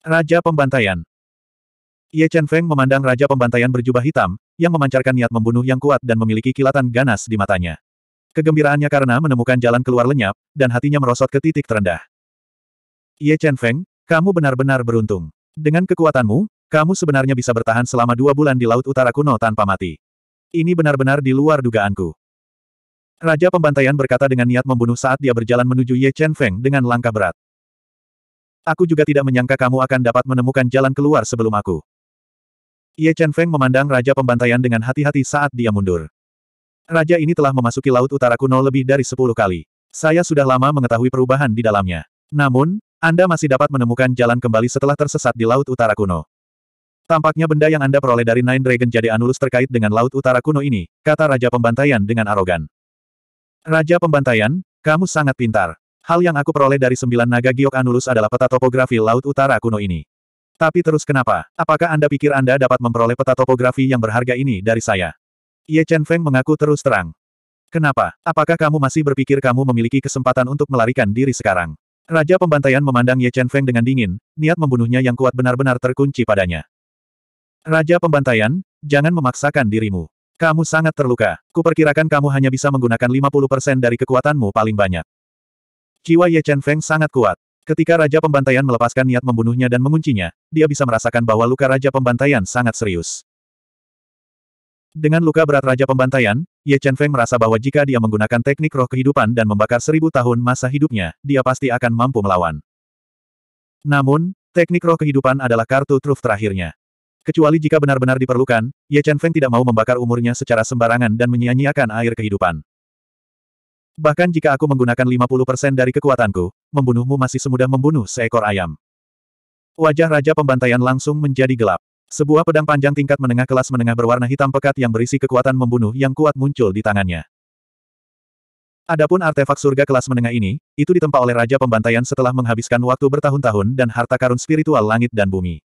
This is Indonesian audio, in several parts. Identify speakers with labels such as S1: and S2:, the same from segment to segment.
S1: Raja Pembantaian Ye Chen Feng memandang Raja Pembantaian berjubah hitam, yang memancarkan niat membunuh yang kuat dan memiliki kilatan ganas di matanya. Kegembiraannya karena menemukan jalan keluar lenyap, dan hatinya merosot ke titik terendah. Ye Chen Feng, kamu benar-benar beruntung. Dengan kekuatanmu, kamu sebenarnya bisa bertahan selama dua bulan di Laut Utara Kuno tanpa mati. Ini benar-benar di luar dugaanku. Raja Pembantaian berkata dengan niat membunuh saat dia berjalan menuju Ye Chen Feng dengan langkah berat. Aku juga tidak menyangka kamu akan dapat menemukan jalan keluar sebelum aku. Ye Chen Feng memandang Raja Pembantaian dengan hati-hati saat dia mundur. Raja ini telah memasuki Laut Utara kuno lebih dari sepuluh kali. Saya sudah lama mengetahui perubahan di dalamnya. Namun, Anda masih dapat menemukan jalan kembali setelah tersesat di Laut Utara kuno. Tampaknya benda yang Anda peroleh dari Nine Dragon jadi anulus terkait dengan Laut Utara kuno ini, kata Raja Pembantaian dengan arogan. Raja Pembantaian, kamu sangat pintar. Hal yang aku peroleh dari sembilan naga Giok Anulus adalah peta topografi Laut Utara kuno ini. Tapi terus kenapa? Apakah Anda pikir Anda dapat memperoleh peta topografi yang berharga ini dari saya? Ye Chen Feng mengaku terus terang. Kenapa? Apakah kamu masih berpikir kamu memiliki kesempatan untuk melarikan diri sekarang? Raja pembantaian memandang Ye Chen Feng dengan dingin, niat membunuhnya yang kuat benar-benar terkunci padanya. Raja pembantaian, jangan memaksakan dirimu. Kamu sangat terluka. Kuperkirakan kamu hanya bisa menggunakan 50% dari kekuatanmu paling banyak. Jiwa Ye Chen Feng sangat kuat. Ketika Raja Pembantaian melepaskan niat membunuhnya dan menguncinya, dia bisa merasakan bahwa luka Raja Pembantaian sangat serius. Dengan luka berat Raja Pembantaian, Ye Chen Feng merasa bahwa jika dia menggunakan teknik roh kehidupan dan membakar seribu tahun masa hidupnya, dia pasti akan mampu melawan. Namun, teknik roh kehidupan adalah kartu truf terakhirnya. Kecuali jika benar-benar diperlukan, Ye Chen Feng tidak mau membakar umurnya secara sembarangan dan menyia-nyiakan air kehidupan. Bahkan jika aku menggunakan 50% dari kekuatanku, membunuhmu masih semudah membunuh seekor ayam. Wajah Raja Pembantaian langsung menjadi gelap. Sebuah pedang panjang tingkat menengah kelas menengah berwarna hitam pekat yang berisi kekuatan membunuh yang kuat muncul di tangannya. Adapun artefak surga kelas menengah ini, itu ditempa oleh Raja Pembantaian setelah menghabiskan waktu bertahun-tahun dan harta karun spiritual langit dan bumi.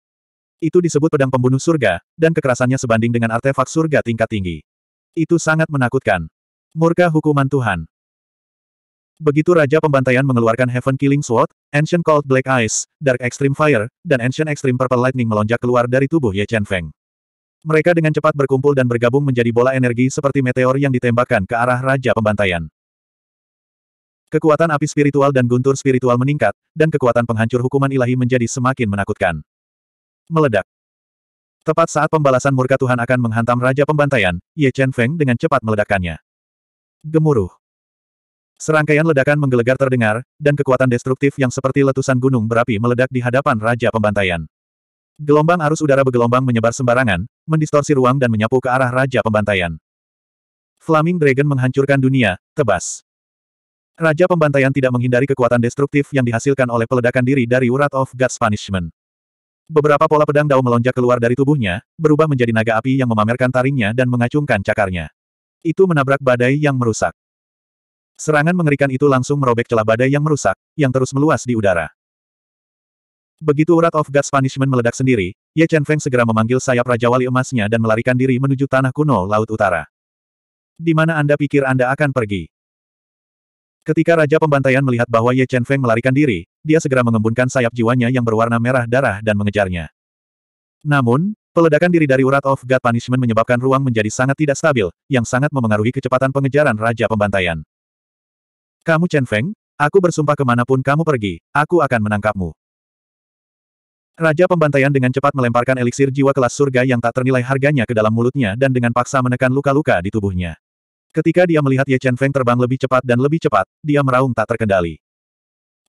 S1: Itu disebut pedang pembunuh surga, dan kekerasannya sebanding dengan artefak surga tingkat tinggi. Itu sangat menakutkan. Murka hukuman Tuhan. Begitu Raja Pembantaian mengeluarkan Heaven Killing Sword, Ancient Cold Black Ice, Dark Extreme Fire, dan Ancient Extreme Purple Lightning melonjak keluar dari tubuh Ye Chen Feng. Mereka dengan cepat berkumpul dan bergabung menjadi bola energi seperti meteor yang ditembakkan ke arah Raja Pembantaian. Kekuatan api spiritual dan guntur spiritual meningkat, dan kekuatan penghancur hukuman ilahi menjadi semakin menakutkan. Meledak. Tepat saat pembalasan murka Tuhan akan menghantam Raja Pembantaian, Ye Chen Feng dengan cepat meledakkannya. Gemuruh. Serangkaian ledakan menggelegar terdengar, dan kekuatan destruktif yang seperti letusan gunung berapi meledak di hadapan Raja Pembantaian. Gelombang arus udara bergelombang menyebar sembarangan, mendistorsi ruang dan menyapu ke arah Raja Pembantaian. Flaming Dragon menghancurkan dunia, tebas. Raja Pembantaian tidak menghindari kekuatan destruktif yang dihasilkan oleh peledakan diri dari Urat of God's Punishment. Beberapa pola pedang dao melonjak keluar dari tubuhnya, berubah menjadi naga api yang memamerkan taringnya dan mengacungkan cakarnya. Itu menabrak badai yang merusak. Serangan mengerikan itu langsung merobek celah badai yang merusak, yang terus meluas di udara. Begitu urat of God's Punishment meledak sendiri, Ye Chen Feng segera memanggil sayap Raja Wali emasnya dan melarikan diri menuju tanah kuno Laut Utara. Di mana Anda pikir Anda akan pergi? Ketika Raja Pembantaian melihat bahwa Ye Chen Feng melarikan diri, dia segera mengembunkan sayap jiwanya yang berwarna merah darah dan mengejarnya. Namun, peledakan diri dari urat of God Punishment menyebabkan ruang menjadi sangat tidak stabil, yang sangat memengaruhi kecepatan pengejaran Raja Pembantaian. Kamu Chen Feng, aku bersumpah kemanapun kamu pergi, aku akan menangkapmu. Raja pembantaian dengan cepat melemparkan eliksir jiwa kelas surga yang tak ternilai harganya ke dalam mulutnya dan dengan paksa menekan luka-luka di tubuhnya. Ketika dia melihat Ye Chen Feng terbang lebih cepat dan lebih cepat, dia meraung tak terkendali.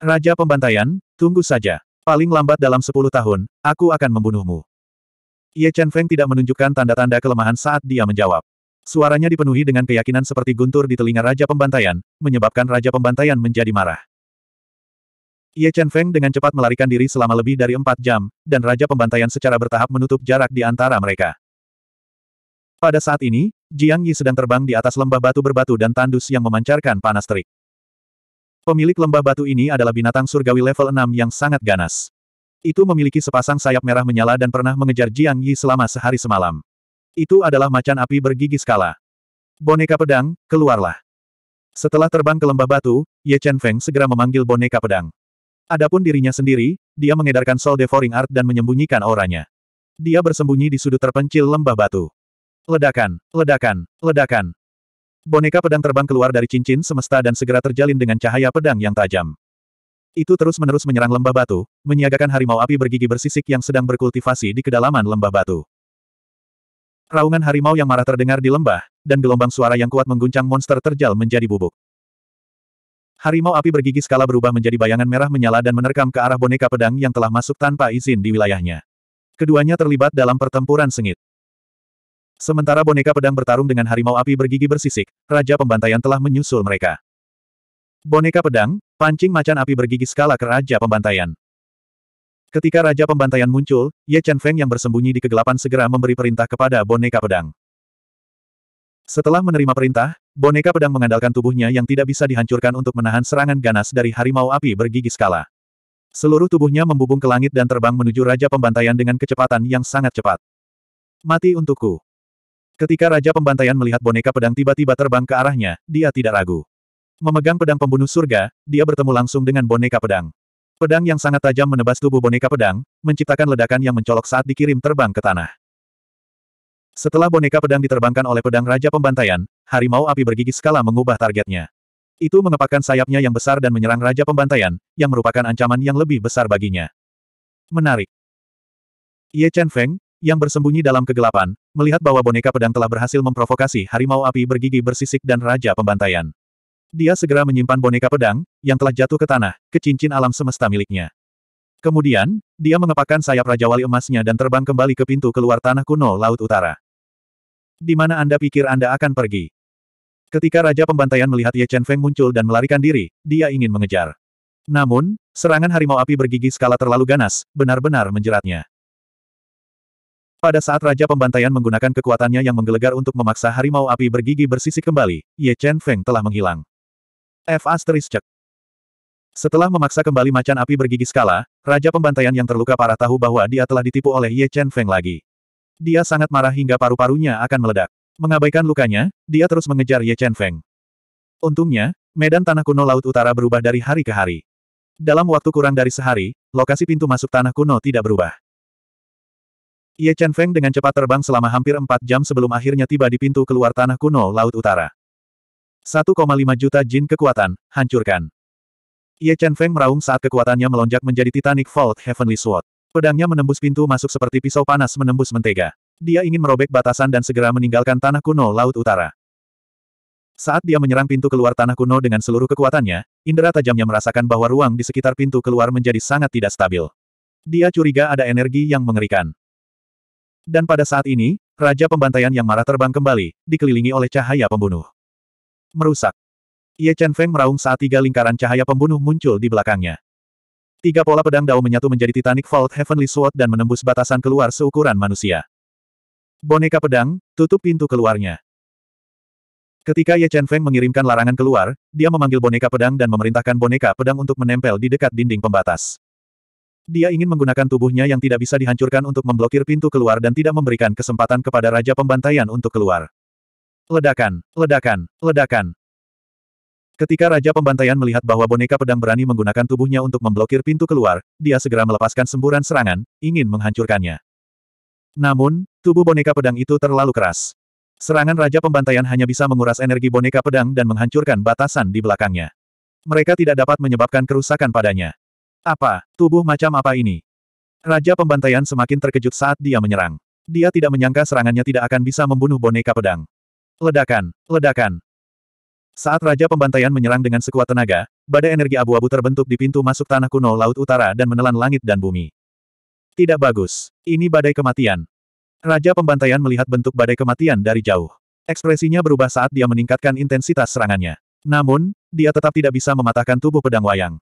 S1: Raja pembantaian, tunggu saja. Paling lambat dalam sepuluh tahun, aku akan membunuhmu. Ye Chen Feng tidak menunjukkan tanda-tanda kelemahan saat dia menjawab. Suaranya dipenuhi dengan keyakinan seperti guntur di telinga Raja Pembantaian, menyebabkan Raja Pembantaian menjadi marah. Ye Chen Feng dengan cepat melarikan diri selama lebih dari empat jam, dan Raja Pembantaian secara bertahap menutup jarak di antara mereka. Pada saat ini, Jiang Yi sedang terbang di atas lembah batu berbatu dan tandus yang memancarkan panas terik. Pemilik lembah batu ini adalah binatang surgawi level 6 yang sangat ganas. Itu memiliki sepasang sayap merah menyala dan pernah mengejar Jiang Yi selama sehari semalam. Itu adalah macan api bergigi skala. Boneka pedang, keluarlah. Setelah terbang ke lembah batu, Ye Chen Feng segera memanggil boneka pedang. Adapun dirinya sendiri, dia mengedarkan Soul Devouring Art dan menyembunyikan auranya. Dia bersembunyi di sudut terpencil lembah batu. Ledakan, ledakan, ledakan. Boneka pedang terbang keluar dari cincin semesta dan segera terjalin dengan cahaya pedang yang tajam. Itu terus-menerus menyerang lembah batu, menyiagakan harimau api bergigi bersisik yang sedang berkultivasi di kedalaman lembah batu. Raungan harimau yang marah terdengar di lembah, dan gelombang suara yang kuat mengguncang monster terjal menjadi bubuk. Harimau api bergigi skala berubah menjadi bayangan merah menyala dan menerkam ke arah boneka pedang yang telah masuk tanpa izin di wilayahnya. Keduanya terlibat dalam pertempuran sengit. Sementara boneka pedang bertarung dengan harimau api bergigi bersisik, Raja Pembantaian telah menyusul mereka. Boneka pedang, pancing macan api bergigi skala ke Raja Pembantaian. Ketika Raja Pembantaian muncul, Ye Chen Feng yang bersembunyi di kegelapan segera memberi perintah kepada boneka pedang. Setelah menerima perintah, boneka pedang mengandalkan tubuhnya yang tidak bisa dihancurkan untuk menahan serangan ganas dari harimau api bergigi skala. Seluruh tubuhnya membubung ke langit dan terbang menuju Raja Pembantaian dengan kecepatan yang sangat cepat. Mati untukku. Ketika Raja Pembantaian melihat boneka pedang tiba-tiba terbang ke arahnya, dia tidak ragu. Memegang pedang pembunuh surga, dia bertemu langsung dengan boneka pedang. Pedang yang sangat tajam menebas tubuh boneka pedang, menciptakan ledakan yang mencolok saat dikirim terbang ke tanah. Setelah boneka pedang diterbangkan oleh pedang Raja Pembantaian, harimau api bergigi skala mengubah targetnya. Itu mengepakkan sayapnya yang besar dan menyerang Raja Pembantaian, yang merupakan ancaman yang lebih besar baginya. Menarik. Ye Chen Feng, yang bersembunyi dalam kegelapan, melihat bahwa boneka pedang telah berhasil memprovokasi harimau api bergigi bersisik dan Raja Pembantaian. Dia segera menyimpan boneka pedang, yang telah jatuh ke tanah, ke cincin alam semesta miliknya. Kemudian, dia mengepakkan sayap Raja Wali emasnya dan terbang kembali ke pintu keluar tanah kuno Laut Utara. Di mana Anda pikir Anda akan pergi? Ketika Raja Pembantaian melihat Ye Chen Feng muncul dan melarikan diri, dia ingin mengejar. Namun, serangan harimau api bergigi skala terlalu ganas, benar-benar menjeratnya. Pada saat Raja Pembantaian menggunakan kekuatannya yang menggelegar untuk memaksa harimau api bergigi bersisik kembali, Ye Chen Feng telah menghilang. F asteris Setelah memaksa kembali macan api bergigi skala, Raja Pembantaian yang terluka parah tahu bahwa dia telah ditipu oleh Ye Chen Feng lagi. Dia sangat marah hingga paru-parunya akan meledak. Mengabaikan lukanya, dia terus mengejar Ye Chen Feng. Untungnya, medan tanah kuno Laut Utara berubah dari hari ke hari. Dalam waktu kurang dari sehari, lokasi pintu masuk tanah kuno tidak berubah. Ye Chen Feng dengan cepat terbang selama hampir empat jam sebelum akhirnya tiba di pintu keluar tanah kuno Laut Utara. 1,5 juta jin kekuatan, hancurkan. Ye Chen Feng meraung saat kekuatannya melonjak menjadi Titanic Vault Heavenly Sword. Pedangnya menembus pintu masuk seperti pisau panas menembus mentega. Dia ingin merobek batasan dan segera meninggalkan tanah kuno Laut Utara. Saat dia menyerang pintu keluar tanah kuno dengan seluruh kekuatannya, indera tajamnya merasakan bahwa ruang di sekitar pintu keluar menjadi sangat tidak stabil. Dia curiga ada energi yang mengerikan. Dan pada saat ini, Raja Pembantaian yang marah terbang kembali, dikelilingi oleh cahaya pembunuh merusak. Ye Chen Feng meraung saat tiga lingkaran cahaya pembunuh muncul di belakangnya. Tiga pola pedang dao menyatu menjadi Titanic Vault Heavenly Sword dan menembus batasan keluar seukuran manusia. Boneka pedang, tutup pintu keluarnya. Ketika Ye Chen Feng mengirimkan larangan keluar, dia memanggil boneka pedang dan memerintahkan boneka pedang untuk menempel di dekat dinding pembatas. Dia ingin menggunakan tubuhnya yang tidak bisa dihancurkan untuk memblokir pintu keluar dan tidak memberikan kesempatan kepada Raja Pembantaian untuk keluar. Ledakan, ledakan, ledakan. Ketika Raja Pembantaian melihat bahwa boneka pedang berani menggunakan tubuhnya untuk memblokir pintu keluar, dia segera melepaskan semburan serangan, ingin menghancurkannya. Namun, tubuh boneka pedang itu terlalu keras. Serangan Raja Pembantaian hanya bisa menguras energi boneka pedang dan menghancurkan batasan di belakangnya. Mereka tidak dapat menyebabkan kerusakan padanya. Apa, tubuh macam apa ini? Raja Pembantaian semakin terkejut saat dia menyerang. Dia tidak menyangka serangannya tidak akan bisa membunuh boneka pedang. Ledakan, ledakan. Saat Raja Pembantaian menyerang dengan sekuat tenaga, badai energi abu-abu terbentuk di pintu masuk tanah kuno Laut Utara dan menelan langit dan bumi. Tidak bagus. Ini badai kematian. Raja Pembantaian melihat bentuk badai kematian dari jauh. Ekspresinya berubah saat dia meningkatkan intensitas serangannya. Namun, dia tetap tidak bisa mematahkan tubuh pedang wayang.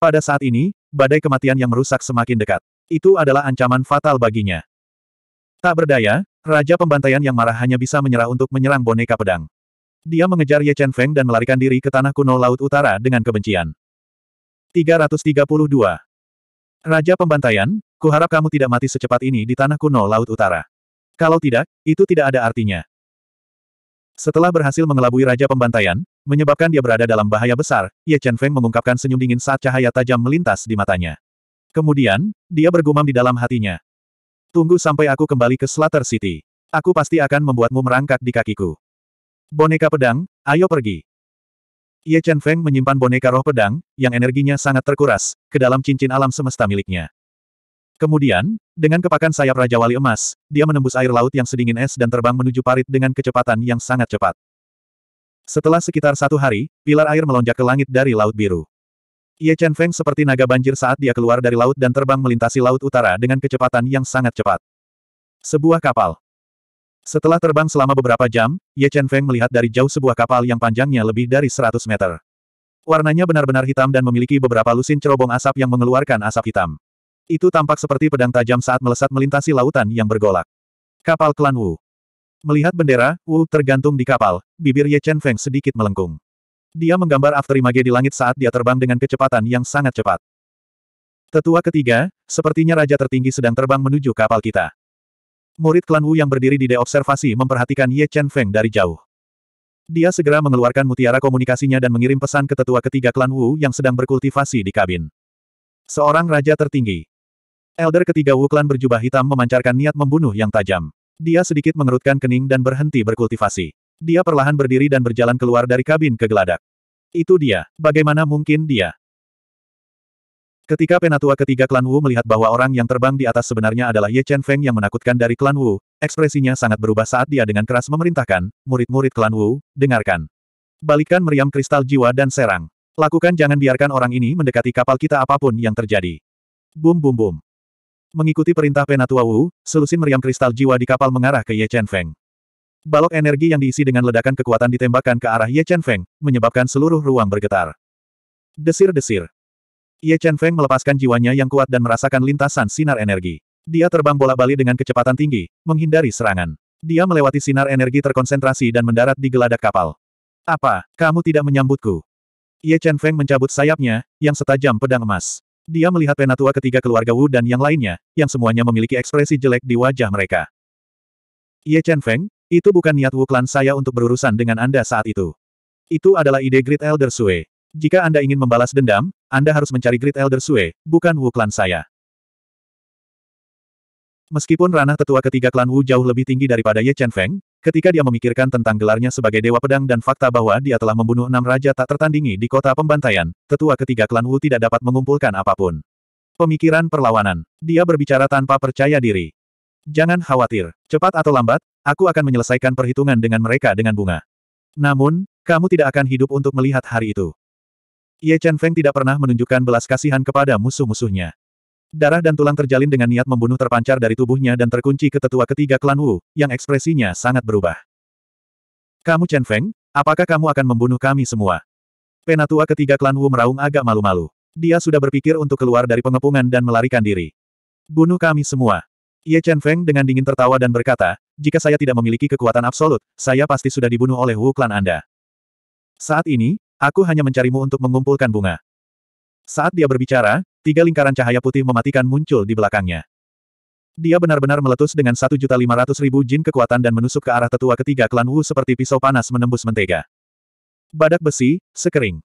S1: Pada saat ini, badai kematian yang merusak semakin dekat. Itu adalah ancaman fatal baginya. Tak berdaya, Raja pembantaian yang marah hanya bisa menyerah untuk menyerang boneka pedang. Dia mengejar Ye Chen Feng dan melarikan diri ke tanah kuno Laut Utara dengan kebencian. 332. Raja pembantaian, kuharap kamu tidak mati secepat ini di tanah kuno Laut Utara. Kalau tidak, itu tidak ada artinya. Setelah berhasil mengelabui Raja Pembantaian, menyebabkan dia berada dalam bahaya besar, Ye Chen Feng mengungkapkan senyum dingin saat cahaya tajam melintas di matanya. Kemudian, dia bergumam di dalam hatinya. Tunggu sampai aku kembali ke Slater City. Aku pasti akan membuatmu merangkak di kakiku. Boneka pedang, ayo pergi. Ye Chen Feng menyimpan boneka roh pedang, yang energinya sangat terkuras, ke dalam cincin alam semesta miliknya. Kemudian, dengan kepakan sayap Raja Wali Emas, dia menembus air laut yang sedingin es dan terbang menuju parit dengan kecepatan yang sangat cepat. Setelah sekitar satu hari, pilar air melonjak ke langit dari Laut Biru. Ye Chen Feng seperti naga banjir saat dia keluar dari laut dan terbang melintasi laut utara dengan kecepatan yang sangat cepat. Sebuah kapal. Setelah terbang selama beberapa jam, Ye Chen Feng melihat dari jauh sebuah kapal yang panjangnya lebih dari 100 meter. Warnanya benar-benar hitam dan memiliki beberapa lusin cerobong asap yang mengeluarkan asap hitam. Itu tampak seperti pedang tajam saat melesat melintasi lautan yang bergolak. Kapal klan Wu. Melihat bendera, Wu tergantung di kapal, bibir Ye Chen Feng sedikit melengkung. Dia menggambar Afterimage di langit saat dia terbang dengan kecepatan yang sangat cepat. Tetua ketiga, sepertinya raja tertinggi sedang terbang menuju kapal kita. Murid klan Wu yang berdiri di deobservasi memperhatikan Ye Chen Feng dari jauh. Dia segera mengeluarkan mutiara komunikasinya dan mengirim pesan ke tetua ketiga klan Wu yang sedang berkultivasi di kabin. Seorang raja tertinggi. Elder ketiga Wu klan berjubah hitam memancarkan niat membunuh yang tajam. Dia sedikit mengerutkan kening dan berhenti berkultivasi. Dia perlahan berdiri dan berjalan keluar dari kabin ke geladak. Itu dia. Bagaimana mungkin dia? Ketika penatua ketiga klan Wu melihat bahwa orang yang terbang di atas sebenarnya adalah Ye Chen Feng yang menakutkan dari klan Wu, ekspresinya sangat berubah saat dia dengan keras memerintahkan, murid-murid klan Wu, dengarkan. Balikkan meriam kristal jiwa dan serang. Lakukan jangan biarkan orang ini mendekati kapal kita apapun yang terjadi. Bum bum bum. Mengikuti perintah penatua Wu, selusin meriam kristal jiwa di kapal mengarah ke Ye Chen Feng. Balok energi yang diisi dengan ledakan kekuatan ditembakkan ke arah Ye Chen Feng, menyebabkan seluruh ruang bergetar. Desir-desir. Ye Chen Feng melepaskan jiwanya yang kuat dan merasakan lintasan sinar energi. Dia terbang bola-bali dengan kecepatan tinggi, menghindari serangan. Dia melewati sinar energi terkonsentrasi dan mendarat di geladak kapal. Apa, kamu tidak menyambutku? Ye Chen Feng mencabut sayapnya, yang setajam pedang emas. Dia melihat penatua ketiga keluarga Wu dan yang lainnya, yang semuanya memiliki ekspresi jelek di wajah mereka. Ye Chen Feng, itu bukan niat Wuklan saya untuk berurusan dengan Anda saat itu. Itu adalah ide Great Elder Sue. Jika Anda ingin membalas dendam, Anda harus mencari Great Elder Sue, bukan Wuklan saya. Meskipun ranah tetua ketiga klan Wu jauh lebih tinggi daripada Ye Chen Feng, ketika dia memikirkan tentang gelarnya sebagai Dewa Pedang dan fakta bahwa dia telah membunuh enam raja tak tertandingi di kota pembantaian, tetua ketiga klan Wu tidak dapat mengumpulkan apapun. Pemikiran perlawanan. Dia berbicara tanpa percaya diri. Jangan khawatir, cepat atau lambat, Aku akan menyelesaikan perhitungan dengan mereka dengan bunga. Namun, kamu tidak akan hidup untuk melihat hari itu. Ye Chen Feng tidak pernah menunjukkan belas kasihan kepada musuh-musuhnya. Darah dan tulang terjalin dengan niat membunuh terpancar dari tubuhnya dan terkunci ke tetua ketiga klan Wu, yang ekspresinya sangat berubah. Kamu Chen Feng, apakah kamu akan membunuh kami semua? Penatua ketiga klan Wu meraung agak malu-malu. Dia sudah berpikir untuk keluar dari pengepungan dan melarikan diri. Bunuh kami semua. Ye Chen Feng dengan dingin tertawa dan berkata, jika saya tidak memiliki kekuatan absolut, saya pasti sudah dibunuh oleh Wu Klan Anda. Saat ini, aku hanya mencarimu untuk mengumpulkan bunga. Saat dia berbicara, tiga lingkaran cahaya putih mematikan muncul di belakangnya. Dia benar-benar meletus dengan 1.500.000 jin kekuatan dan menusuk ke arah tetua ketiga klan Wu seperti pisau panas menembus mentega. Badak besi, sekering.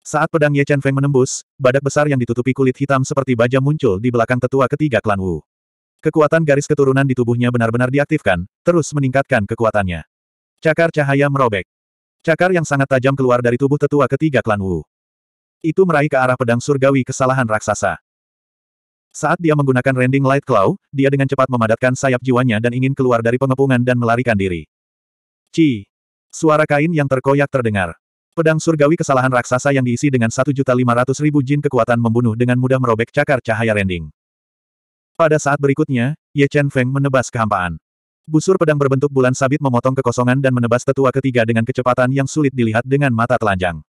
S1: Saat pedang Ye Chen Feng menembus, badak besar yang ditutupi kulit hitam seperti baja muncul di belakang tetua ketiga klan Wu. Kekuatan garis keturunan di tubuhnya benar-benar diaktifkan, terus meningkatkan kekuatannya. Cakar cahaya merobek. Cakar yang sangat tajam keluar dari tubuh tetua ketiga klan Wu. Itu meraih ke arah pedang surgawi kesalahan raksasa. Saat dia menggunakan Rending Light Claw, dia dengan cepat memadatkan sayap jiwanya dan ingin keluar dari pengepungan dan melarikan diri. Ci! Suara kain yang terkoyak terdengar. Pedang surgawi kesalahan raksasa yang diisi dengan 1.500.000 jin kekuatan membunuh dengan mudah merobek cakar cahaya rending. Pada saat berikutnya, Ye Chen Feng menebas kehampaan. Busur pedang berbentuk bulan sabit memotong kekosongan dan menebas tetua ketiga dengan kecepatan yang sulit dilihat dengan mata telanjang.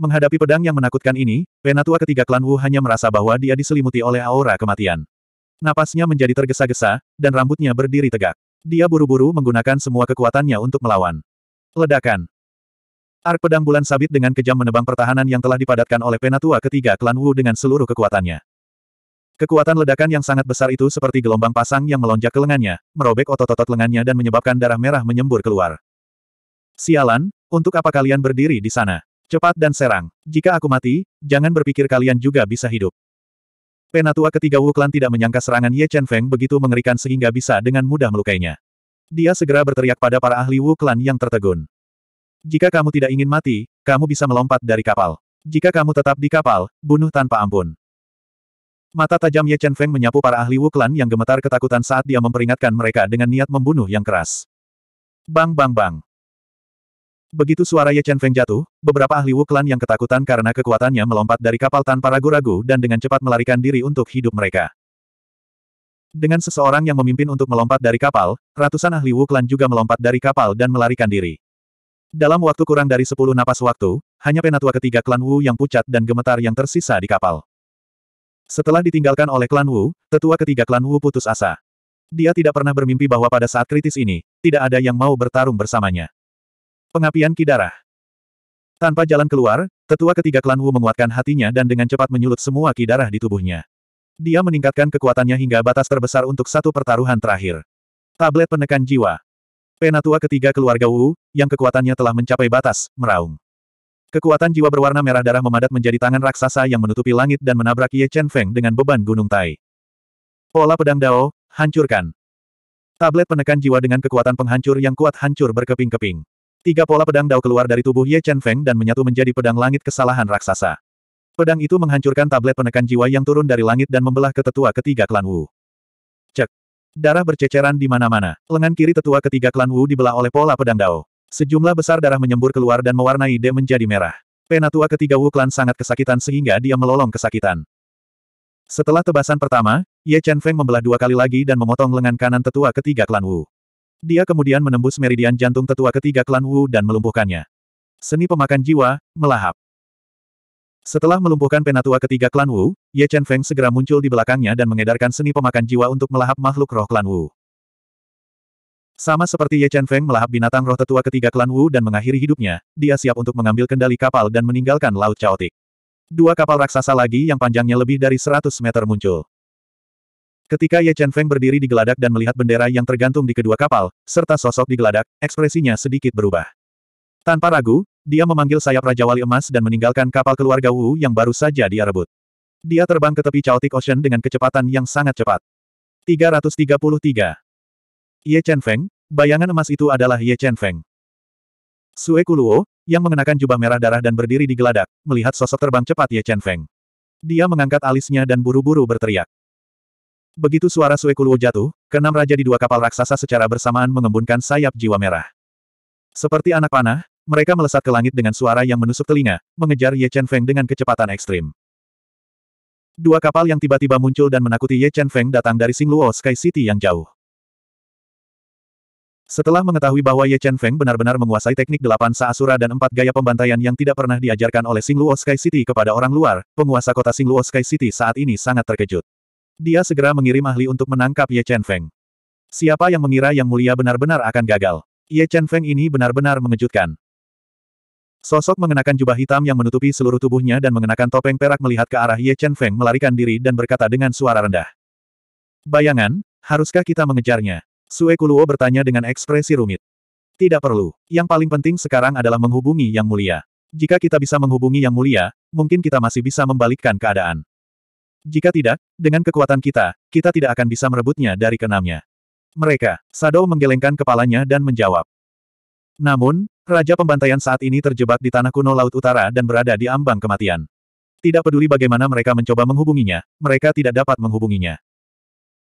S1: Menghadapi pedang yang menakutkan ini, penatua ketiga klan Wu hanya merasa bahwa dia diselimuti oleh aura kematian. Napasnya menjadi tergesa-gesa, dan rambutnya berdiri tegak. Dia buru-buru menggunakan semua kekuatannya untuk melawan. Ledakan. Ark pedang bulan sabit dengan kejam menebang pertahanan yang telah dipadatkan oleh penatua ketiga klan Wu dengan seluruh kekuatannya. Kekuatan ledakan yang sangat besar itu seperti gelombang pasang yang melonjak ke lengannya, merobek otot-otot lengannya dan menyebabkan darah merah menyembur keluar. Sialan, untuk apa kalian berdiri di sana? Cepat dan serang. Jika aku mati, jangan berpikir kalian juga bisa hidup. Penatua ketiga Wu Clan tidak menyangka serangan Ye Chen Feng begitu mengerikan sehingga bisa dengan mudah melukainya. Dia segera berteriak pada para ahli Wu Clan yang tertegun. Jika kamu tidak ingin mati, kamu bisa melompat dari kapal. Jika kamu tetap di kapal, bunuh tanpa ampun. Mata tajam Ye Chen Feng menyapu para ahli Wu Clan yang gemetar ketakutan saat dia memperingatkan mereka dengan niat membunuh yang keras. Bang bang bang. Begitu suara Ye Chen Feng jatuh, beberapa ahli Wu Clan yang ketakutan karena kekuatannya melompat dari kapal tanpa ragu-ragu dan dengan cepat melarikan diri untuk hidup mereka. Dengan seseorang yang memimpin untuk melompat dari kapal, ratusan ahli Wu Clan juga melompat dari kapal dan melarikan diri. Dalam waktu kurang dari sepuluh napas waktu, hanya penatua ketiga klan Wu yang pucat dan gemetar yang tersisa di kapal. Setelah ditinggalkan oleh klan Wu, tetua ketiga klan Wu putus asa. Dia tidak pernah bermimpi bahwa pada saat kritis ini, tidak ada yang mau bertarung bersamanya. Pengapian Kidarah Tanpa jalan keluar, tetua ketiga klan Wu menguatkan hatinya dan dengan cepat menyulut semua kidarah di tubuhnya. Dia meningkatkan kekuatannya hingga batas terbesar untuk satu pertaruhan terakhir. Tablet penekan jiwa. Penatua ketiga keluarga Wu, yang kekuatannya telah mencapai batas, meraung. Kekuatan jiwa berwarna merah darah memadat menjadi tangan raksasa yang menutupi langit dan menabrak Ye Chen Feng dengan beban gunung Tai. Pola pedang Dao, hancurkan. Tablet penekan jiwa dengan kekuatan penghancur yang kuat hancur berkeping-keping. Tiga pola pedang Dao keluar dari tubuh Ye Chen Feng dan menyatu menjadi pedang langit kesalahan raksasa. Pedang itu menghancurkan tablet penekan jiwa yang turun dari langit dan membelah ke tetua ketiga klan Wu. Cek. Darah berceceran di mana-mana. Lengan kiri tetua ketiga klan Wu dibelah oleh pola pedang Dao. Sejumlah besar darah menyembur keluar dan mewarnai D menjadi merah. Penatua ketiga Wu Klan sangat kesakitan sehingga dia melolong kesakitan. Setelah tebasan pertama, Ye Chen Feng membelah dua kali lagi dan memotong lengan kanan tetua ketiga klan Wu. Dia kemudian menembus meridian jantung tetua ketiga klan Wu dan melumpuhkannya. Seni pemakan jiwa, melahap. Setelah melumpuhkan penatua ketiga klan Wu, Ye Chen Feng segera muncul di belakangnya dan mengedarkan seni pemakan jiwa untuk melahap makhluk roh klan Wu. Sama seperti Ye Chen Feng melahap binatang roh tetua ketiga klan Wu dan mengakhiri hidupnya, dia siap untuk mengambil kendali kapal dan meninggalkan Laut Chaotic. Dua kapal raksasa lagi yang panjangnya lebih dari 100 meter muncul. Ketika Ye Chen Feng berdiri di geladak dan melihat bendera yang tergantung di kedua kapal, serta sosok di geladak, ekspresinya sedikit berubah. Tanpa ragu, dia memanggil sayap Raja Wali Emas dan meninggalkan kapal keluarga Wu yang baru saja dia rebut. Dia terbang ke tepi Chaotic Ocean dengan kecepatan yang sangat cepat. 333. Ye Chen Feng, bayangan emas itu adalah Ye Chen Feng. Sue Kuluo, yang mengenakan jubah merah darah dan berdiri di geladak, melihat sosok terbang cepat Ye Chen Feng. Dia mengangkat alisnya dan buru-buru berteriak. Begitu suara Sue Kuluo jatuh, keenam raja di dua kapal raksasa secara bersamaan mengembunkan sayap jiwa merah. Seperti anak panah, mereka melesat ke langit dengan suara yang menusuk telinga, mengejar Ye Chen Feng dengan kecepatan ekstrim. Dua kapal yang tiba-tiba muncul dan menakuti Ye Chen Feng datang dari Singluo Sky City yang jauh. Setelah mengetahui bahwa Ye Chen Feng benar-benar menguasai teknik delapan saasura dan empat gaya pembantaian yang tidak pernah diajarkan oleh Singluo Sky City kepada orang luar, penguasa kota Singluo Sky City saat ini sangat terkejut. Dia segera mengirim ahli untuk menangkap Ye Chen Feng. Siapa yang mengira yang mulia benar-benar akan gagal? Ye Chen Feng ini benar-benar mengejutkan. Sosok mengenakan jubah hitam yang menutupi seluruh tubuhnya dan mengenakan topeng perak melihat ke arah Ye Chen Feng melarikan diri dan berkata dengan suara rendah. Bayangan, haruskah kita mengejarnya? Sue Kuluo bertanya dengan ekspresi rumit. Tidak perlu. Yang paling penting sekarang adalah menghubungi Yang Mulia. Jika kita bisa menghubungi Yang Mulia, mungkin kita masih bisa membalikkan keadaan. Jika tidak, dengan kekuatan kita, kita tidak akan bisa merebutnya dari kenamnya. Mereka, Sado menggelengkan kepalanya dan menjawab. Namun, Raja Pembantaian saat ini terjebak di tanah kuno Laut Utara dan berada di ambang kematian. Tidak peduli bagaimana mereka mencoba menghubunginya, mereka tidak dapat menghubunginya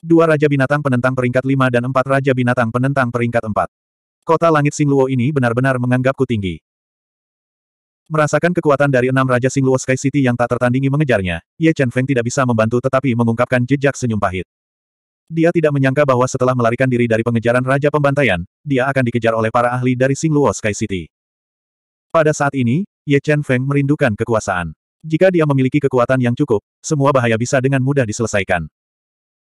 S1: dua Raja Binatang Penentang peringkat 5 dan empat Raja Binatang Penentang peringkat 4. Kota Langit Singluo ini benar-benar menganggapku tinggi. Merasakan kekuatan dari enam Raja Singluo Sky City yang tak tertandingi mengejarnya, Ye Chen Feng tidak bisa membantu tetapi mengungkapkan jejak senyum pahit. Dia tidak menyangka bahwa setelah melarikan diri dari pengejaran Raja Pembantaian, dia akan dikejar oleh para ahli dari Singluo Sky City. Pada saat ini, Ye Chen Feng merindukan kekuasaan. Jika dia memiliki kekuatan yang cukup, semua bahaya bisa dengan mudah diselesaikan.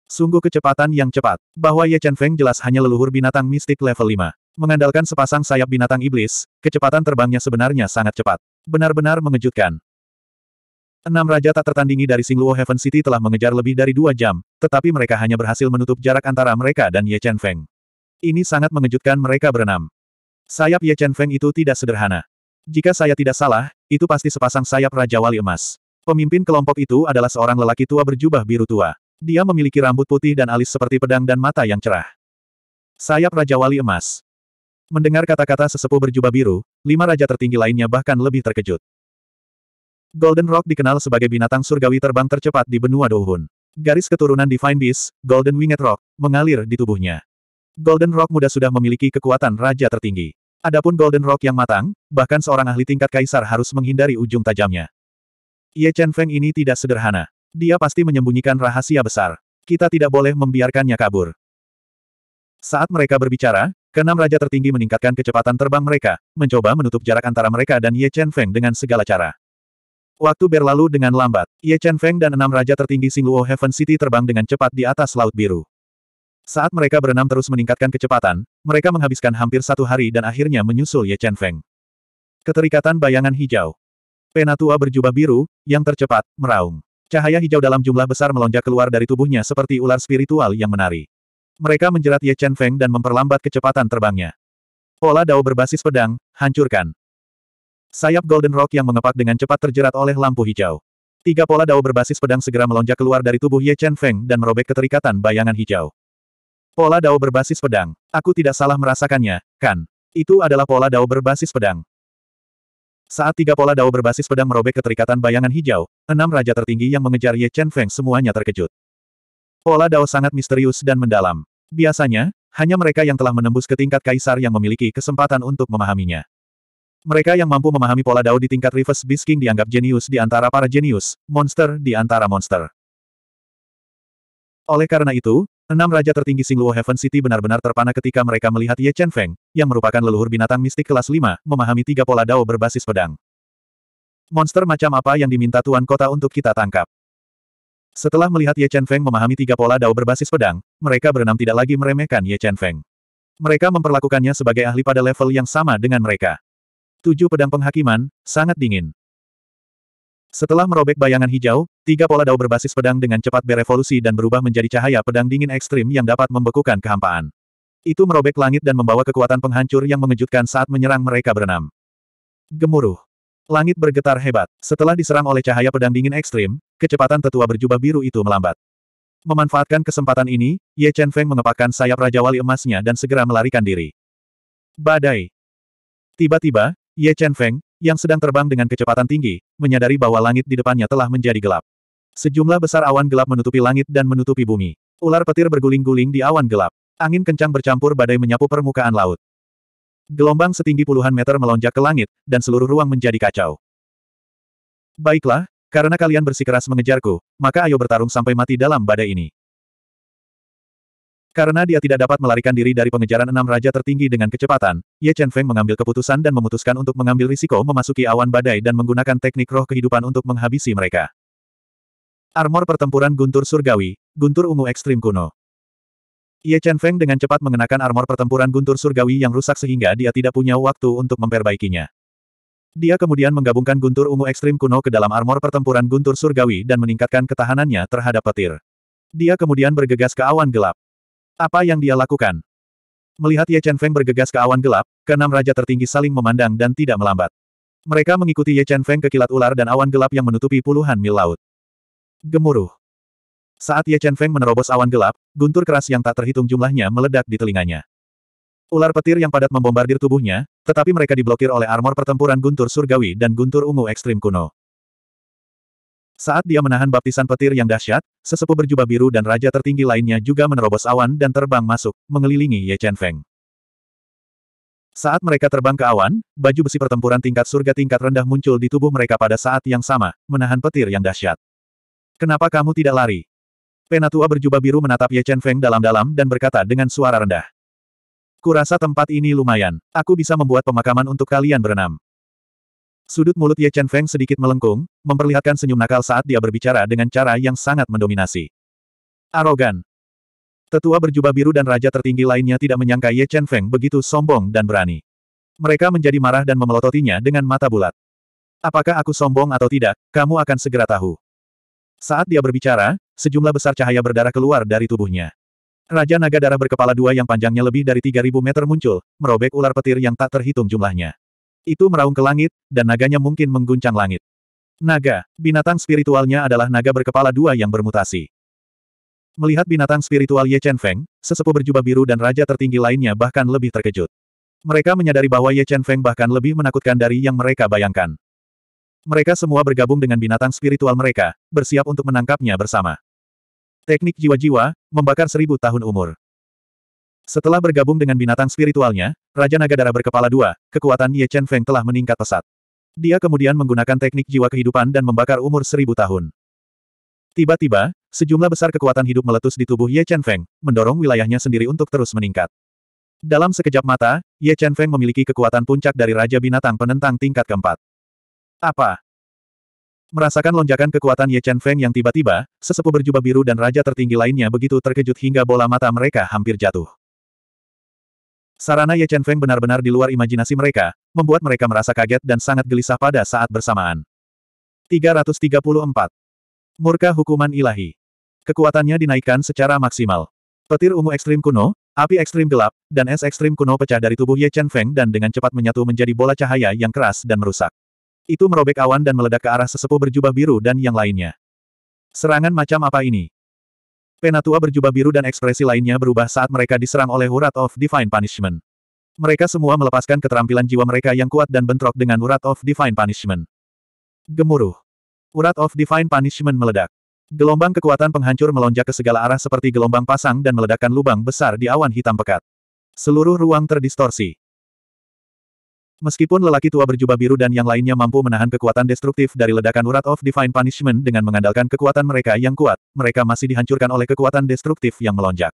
S1: Sungguh kecepatan yang cepat. Bahwa Ye Chen Feng jelas hanya leluhur binatang mistik level 5. Mengandalkan sepasang sayap binatang iblis, kecepatan terbangnya sebenarnya sangat cepat. Benar-benar mengejutkan. Enam raja tak tertandingi dari Singluo Heaven City telah mengejar lebih dari dua jam, tetapi mereka hanya berhasil menutup jarak antara mereka dan Ye Chen Feng. Ini sangat mengejutkan mereka berenam. Sayap Ye Chen Feng itu tidak sederhana. Jika saya tidak salah, itu pasti sepasang sayap Raja Wali Emas. Pemimpin kelompok itu adalah seorang lelaki tua berjubah biru tua. Dia memiliki rambut putih dan alis seperti pedang dan mata yang cerah. Sayap Raja Wali Emas. Mendengar kata-kata sesepuh berjubah biru, lima raja tertinggi lainnya bahkan lebih terkejut. Golden Rock dikenal sebagai binatang surgawi terbang tercepat di benua Douhun. Garis keturunan Divine Beast, Golden Winged Rock, mengalir di tubuhnya. Golden Rock muda sudah memiliki kekuatan raja tertinggi. Adapun Golden Rock yang matang, bahkan seorang ahli tingkat kaisar harus menghindari ujung tajamnya. Ye Chen Feng ini tidak sederhana. Dia pasti menyembunyikan rahasia besar. Kita tidak boleh membiarkannya kabur. Saat mereka berbicara, keenam raja tertinggi meningkatkan kecepatan terbang mereka, mencoba menutup jarak antara mereka dan Ye Chen Feng dengan segala cara. Waktu berlalu dengan lambat, Ye Chen Feng dan enam raja tertinggi Singluo Heaven City terbang dengan cepat di atas Laut Biru. Saat mereka berenam terus meningkatkan kecepatan, mereka menghabiskan hampir satu hari dan akhirnya menyusul Ye Chen Feng. Keterikatan bayangan hijau. Penatua berjubah biru, yang tercepat, meraung. Cahaya hijau dalam jumlah besar melonjak keluar dari tubuhnya seperti ular spiritual yang menari. Mereka menjerat Ye Chen Feng dan memperlambat kecepatan terbangnya. Pola dao berbasis pedang, hancurkan. Sayap Golden Rock yang mengepak dengan cepat terjerat oleh lampu hijau. Tiga pola dao berbasis pedang segera melonjak keluar dari tubuh Ye Chen Feng dan merobek keterikatan bayangan hijau. Pola dao berbasis pedang. Aku tidak salah merasakannya, kan? Itu adalah pola dao berbasis pedang. Saat tiga pola dao berbasis pedang merobek keterikatan bayangan hijau, enam raja tertinggi yang mengejar Ye Chen Feng semuanya terkejut. Pola dao sangat misterius dan mendalam. Biasanya, hanya mereka yang telah menembus ke tingkat kaisar yang memiliki kesempatan untuk memahaminya. Mereka yang mampu memahami pola dao di tingkat Reverse Bisking dianggap jenius di antara para jenius, monster di antara monster. Oleh karena itu, Enam raja tertinggi Singluo Heaven City benar-benar terpana ketika mereka melihat Ye Chen Feng, yang merupakan leluhur binatang mistik kelas 5, memahami tiga pola dao berbasis pedang. Monster macam apa yang diminta Tuan Kota untuk kita tangkap? Setelah melihat Ye Chen Feng memahami tiga pola dao berbasis pedang, mereka berenam tidak lagi meremehkan Ye Chen Feng. Mereka memperlakukannya sebagai ahli pada level yang sama dengan mereka. Tujuh pedang penghakiman, sangat dingin. Setelah merobek bayangan hijau, tiga pola dao berbasis pedang dengan cepat berevolusi dan berubah menjadi cahaya pedang dingin ekstrim yang dapat membekukan kehampaan. Itu merobek langit dan membawa kekuatan penghancur yang mengejutkan saat menyerang mereka berenam. Gemuruh. Langit bergetar hebat. Setelah diserang oleh cahaya pedang dingin ekstrim, kecepatan tetua berjubah biru itu melambat. Memanfaatkan kesempatan ini, Ye Chen Feng mengepakkan sayap Raja Wali emasnya dan segera melarikan diri. Badai. Tiba-tiba, Ye Chen Feng, yang sedang terbang dengan kecepatan tinggi, menyadari bahwa langit di depannya telah menjadi gelap. Sejumlah besar awan gelap menutupi langit dan menutupi bumi. Ular petir berguling-guling di awan gelap. Angin kencang bercampur badai menyapu permukaan laut. Gelombang setinggi puluhan meter melonjak ke langit, dan seluruh ruang menjadi kacau. Baiklah, karena kalian bersikeras mengejarku, maka ayo bertarung sampai mati dalam badai ini. Karena dia tidak dapat melarikan diri dari pengejaran enam raja tertinggi dengan kecepatan, Ye Chen Feng mengambil keputusan dan memutuskan untuk mengambil risiko memasuki awan badai dan menggunakan teknik roh kehidupan untuk menghabisi mereka. Armor pertempuran guntur surgawi, guntur ungu ekstrim kuno. Ye Chen Feng dengan cepat mengenakan armor pertempuran guntur surgawi yang rusak sehingga dia tidak punya waktu untuk memperbaikinya. Dia kemudian menggabungkan guntur ungu ekstrim kuno ke dalam armor pertempuran guntur surgawi dan meningkatkan ketahanannya terhadap petir. Dia kemudian bergegas ke awan gelap. Apa yang dia lakukan? Melihat Ye Chen Feng bergegas ke awan gelap, keenam raja tertinggi saling memandang dan tidak melambat. Mereka mengikuti Ye Chen Feng ke kilat ular dan awan gelap yang menutupi puluhan mil laut. Gemuruh. Saat Ye Chen Feng menerobos awan gelap, guntur keras yang tak terhitung jumlahnya meledak di telinganya. Ular petir yang padat membombardir tubuhnya, tetapi mereka diblokir oleh armor pertempuran guntur surgawi dan guntur ungu ekstrim kuno. Saat dia menahan baptisan petir yang dahsyat, sesepuh berjubah biru dan raja tertinggi lainnya juga menerobos awan dan terbang masuk, mengelilingi Ye Chen Feng. Saat mereka terbang ke awan, baju besi pertempuran tingkat surga tingkat rendah muncul di tubuh mereka pada saat yang sama, menahan petir yang dahsyat. Kenapa kamu tidak lari? Penatua berjubah biru menatap Ye Chen Feng dalam-dalam dan berkata dengan suara rendah. Kurasa tempat ini lumayan. Aku bisa membuat pemakaman untuk kalian berenam. Sudut mulut Ye Chen Feng sedikit melengkung, memperlihatkan senyum nakal saat dia berbicara dengan cara yang sangat mendominasi. Arogan. Tetua berjubah biru dan raja tertinggi lainnya tidak menyangka Ye Chen Feng begitu sombong dan berani. Mereka menjadi marah dan memelototinya dengan mata bulat. Apakah aku sombong atau tidak, kamu akan segera tahu. Saat dia berbicara, sejumlah besar cahaya berdarah keluar dari tubuhnya. Raja naga darah berkepala dua yang panjangnya lebih dari 3.000 meter muncul, merobek ular petir yang tak terhitung jumlahnya. Itu meraung ke langit, dan naganya mungkin mengguncang langit. Naga, binatang spiritualnya adalah naga berkepala dua yang bermutasi. Melihat binatang spiritual Ye Chen Feng, sesepuh berjubah biru dan raja tertinggi lainnya bahkan lebih terkejut. Mereka menyadari bahwa Ye Chen Feng bahkan lebih menakutkan dari yang mereka bayangkan. Mereka semua bergabung dengan binatang spiritual mereka, bersiap untuk menangkapnya bersama. Teknik jiwa-jiwa, membakar seribu tahun umur. Setelah bergabung dengan binatang spiritualnya, Raja Naga Darah berkepala dua, kekuatan Ye Chen Feng telah meningkat pesat. Dia kemudian menggunakan teknik jiwa kehidupan dan membakar umur seribu tahun. Tiba-tiba, sejumlah besar kekuatan hidup meletus di tubuh Ye Chen Feng, mendorong wilayahnya sendiri untuk terus meningkat. Dalam sekejap mata, Ye Chen Feng memiliki kekuatan puncak dari Raja Binatang Penentang tingkat keempat. Apa? Merasakan lonjakan kekuatan Ye Chen Feng yang tiba-tiba, sesepuh berjubah biru dan raja tertinggi lainnya begitu terkejut hingga bola mata mereka hampir jatuh. Sarana Ye Chen Feng benar-benar di luar imajinasi mereka, membuat mereka merasa kaget dan sangat gelisah pada saat bersamaan. 334. Murka Hukuman Ilahi Kekuatannya dinaikkan secara maksimal. Petir ungu ekstrim kuno, api ekstrim gelap, dan es ekstrim kuno pecah dari tubuh Ye Chen Feng dan dengan cepat menyatu menjadi bola cahaya yang keras dan merusak. Itu merobek awan dan meledak ke arah sesepuh berjubah biru dan yang lainnya. Serangan macam apa ini? Penatua berjubah biru dan ekspresi lainnya berubah saat mereka diserang oleh Urat of Divine Punishment. Mereka semua melepaskan keterampilan jiwa mereka yang kuat dan bentrok dengan Urat of Divine Punishment. Gemuruh. Urat of Divine Punishment meledak. Gelombang kekuatan penghancur melonjak ke segala arah seperti gelombang pasang dan meledakkan lubang besar di awan hitam pekat. Seluruh ruang terdistorsi. Meskipun lelaki tua berjubah biru dan yang lainnya mampu menahan kekuatan destruktif dari ledakan urat of divine punishment dengan mengandalkan kekuatan mereka yang kuat, mereka masih dihancurkan oleh kekuatan destruktif yang melonjak.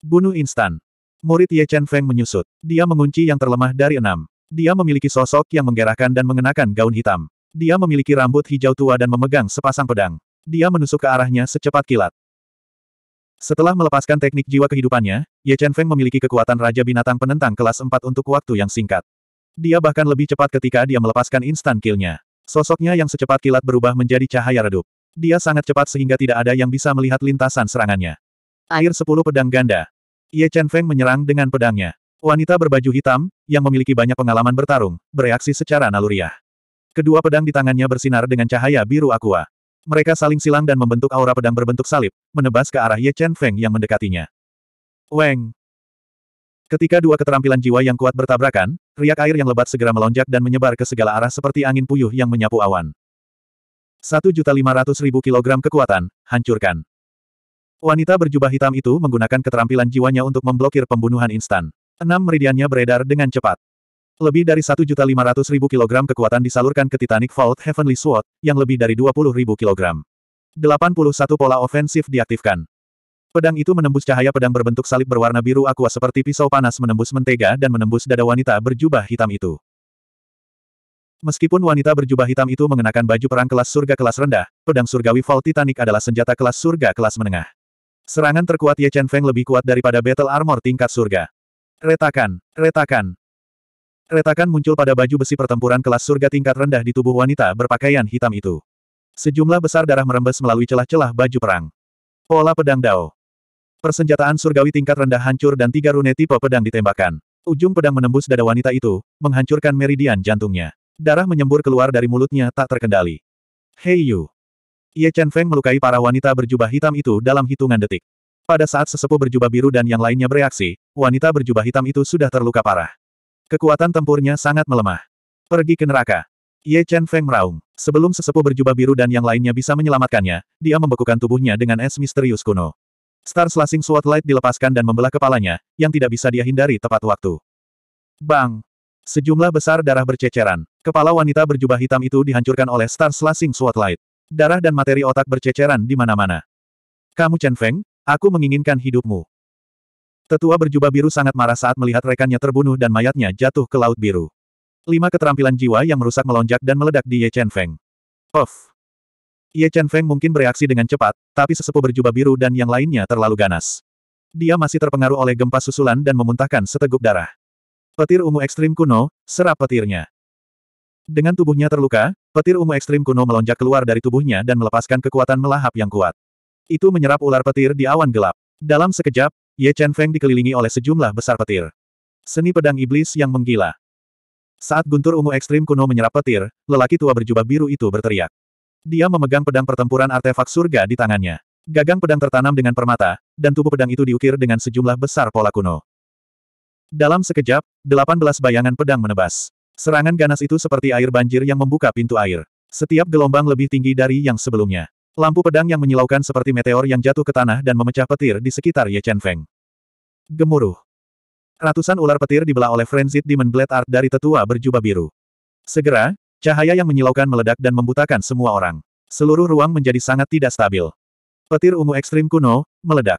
S1: Bunuh instan. Murid Ye Chen Feng menyusut. Dia mengunci yang terlemah dari enam. Dia memiliki sosok yang menggerakkan dan mengenakan gaun hitam. Dia memiliki rambut hijau tua dan memegang sepasang pedang. Dia menusuk ke arahnya secepat kilat. Setelah melepaskan teknik jiwa kehidupannya, Ye Chen Feng memiliki kekuatan Raja Binatang Penentang kelas 4 untuk waktu yang singkat. Dia bahkan lebih cepat ketika dia melepaskan instan killnya. Sosoknya yang secepat kilat berubah menjadi cahaya redup. Dia sangat cepat sehingga tidak ada yang bisa melihat lintasan serangannya. Air sepuluh pedang ganda. Ye Chen Feng menyerang dengan pedangnya. Wanita berbaju hitam, yang memiliki banyak pengalaman bertarung, bereaksi secara naluriah. Kedua pedang di tangannya bersinar dengan cahaya biru aqua. Mereka saling silang dan membentuk aura pedang berbentuk salib, menebas ke arah Ye Chen Feng yang mendekatinya. Weng! Ketika dua keterampilan jiwa yang kuat bertabrakan, riak air yang lebat segera melonjak dan menyebar ke segala arah seperti angin puyuh yang menyapu awan. 1.500.000 kilogram kekuatan, hancurkan. Wanita berjubah hitam itu menggunakan keterampilan jiwanya untuk memblokir pembunuhan instan. Enam meridiannya beredar dengan cepat. Lebih dari 1.500.000 kilogram kekuatan disalurkan ke Titanic Vault Heavenly Sword, yang lebih dari 20.000 kilogram. 81 pola ofensif diaktifkan. Pedang itu menembus cahaya pedang berbentuk salib berwarna biru aqua seperti pisau panas menembus mentega dan menembus dada wanita berjubah hitam itu. Meskipun wanita berjubah hitam itu mengenakan baju perang kelas surga kelas rendah, pedang surgawi Vault Titanic adalah senjata kelas surga kelas menengah. Serangan terkuat Ye Chen Feng lebih kuat daripada Battle Armor tingkat surga. Retakan, retakan. Retakan muncul pada baju besi pertempuran kelas surga tingkat rendah di tubuh wanita berpakaian hitam itu. Sejumlah besar darah merembes melalui celah-celah baju perang. Pola pedang Dao. Persenjataan surgawi tingkat rendah hancur dan tiga rune tipe pedang ditembakkan. Ujung pedang menembus dada wanita itu, menghancurkan meridian jantungnya. Darah menyembur keluar dari mulutnya tak terkendali. Hei Yu! Ye Chen Feng melukai para wanita berjubah hitam itu dalam hitungan detik. Pada saat sesepuh berjubah biru dan yang lainnya bereaksi, wanita berjubah hitam itu sudah terluka parah. Kekuatan tempurnya sangat melemah. Pergi ke neraka. Ye Chen Feng meraung. Sebelum sesepuh berjubah biru dan yang lainnya bisa menyelamatkannya, dia membekukan tubuhnya dengan es misterius kuno. Star Slashing Sword Light dilepaskan dan membelah kepalanya, yang tidak bisa dia hindari tepat waktu. Bang! Sejumlah besar darah berceceran. Kepala wanita berjubah hitam itu dihancurkan oleh Star Slashing Sword Light. Darah dan materi otak berceceran di mana-mana. Kamu Chen Feng, aku menginginkan hidupmu. Tetua berjubah biru sangat marah saat melihat rekannya terbunuh dan mayatnya jatuh ke Laut Biru. Lima keterampilan jiwa yang merusak melonjak dan meledak di Ye Chen Feng. Of! Ye Chen Feng mungkin bereaksi dengan cepat, tapi sesepuh berjubah biru dan yang lainnya terlalu ganas. Dia masih terpengaruh oleh gempa susulan dan memuntahkan seteguk darah. Petir ungu ekstrim kuno, serap petirnya. Dengan tubuhnya terluka, petir ungu ekstrim kuno melonjak keluar dari tubuhnya dan melepaskan kekuatan melahap yang kuat. Itu menyerap ular petir di awan gelap. Dalam sekejap, Ye Chen Feng dikelilingi oleh sejumlah besar petir. Seni pedang iblis yang menggila. Saat guntur ungu ekstrim kuno menyerap petir, lelaki tua berjubah biru itu berteriak. Dia memegang pedang pertempuran artefak surga di tangannya. Gagang pedang tertanam dengan permata, dan tubuh pedang itu diukir dengan sejumlah besar pola kuno. Dalam sekejap, 18 bayangan pedang menebas. Serangan ganas itu seperti air banjir yang membuka pintu air. Setiap gelombang lebih tinggi dari yang sebelumnya. Lampu pedang yang menyilaukan seperti meteor yang jatuh ke tanah dan memecah petir di sekitar Ye Chen Feng. Gemuruh. Ratusan ular petir dibelah oleh Frenzied Demon Blade Art dari tetua berjubah biru. Segera, Cahaya yang menyilaukan meledak dan membutakan semua orang. Seluruh ruang menjadi sangat tidak stabil. Petir ungu ekstrim kuno, meledak.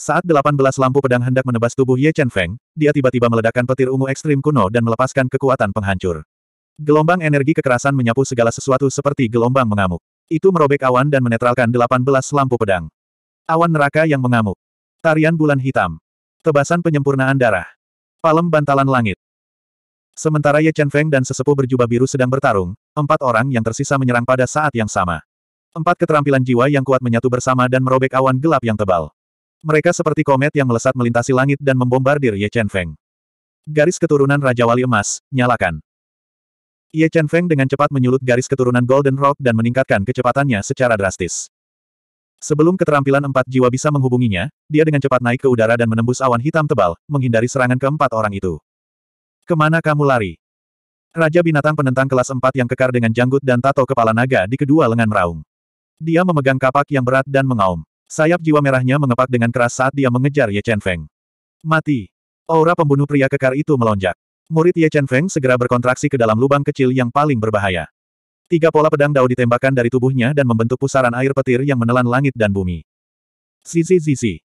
S1: Saat 18 lampu pedang hendak menebas tubuh Ye Chen Feng, dia tiba-tiba meledakkan petir ungu ekstrim kuno dan melepaskan kekuatan penghancur. Gelombang energi kekerasan menyapu segala sesuatu seperti gelombang mengamuk. Itu merobek awan dan menetralkan 18 lampu pedang. Awan neraka yang mengamuk. Tarian bulan hitam. Tebasan penyempurnaan darah. Palem bantalan langit. Sementara Ye Chen Feng dan sesepuh berjubah biru sedang bertarung, empat orang yang tersisa menyerang pada saat yang sama. Empat keterampilan jiwa yang kuat menyatu bersama dan merobek awan gelap yang tebal. Mereka seperti komet yang melesat melintasi langit dan membombardir Ye Chen Feng. Garis keturunan Raja Wali Emas, nyalakan. Ye Chen Feng dengan cepat menyulut garis keturunan Golden Rock dan meningkatkan kecepatannya secara drastis. Sebelum keterampilan empat jiwa bisa menghubunginya, dia dengan cepat naik ke udara dan menembus awan hitam tebal, menghindari serangan keempat orang itu. Kemana kamu lari? Raja binatang penentang kelas 4 yang kekar dengan janggut dan tato kepala naga di kedua lengan meraung. Dia memegang kapak yang berat dan mengaum. Sayap jiwa merahnya mengepak dengan keras saat dia mengejar Ye Chen Feng. Mati. Aura pembunuh pria kekar itu melonjak. Murid Ye Chen Feng segera berkontraksi ke dalam lubang kecil yang paling berbahaya. Tiga pola pedang dao ditembakkan dari tubuhnya dan membentuk pusaran air petir yang menelan langit dan bumi. Zizi zizi.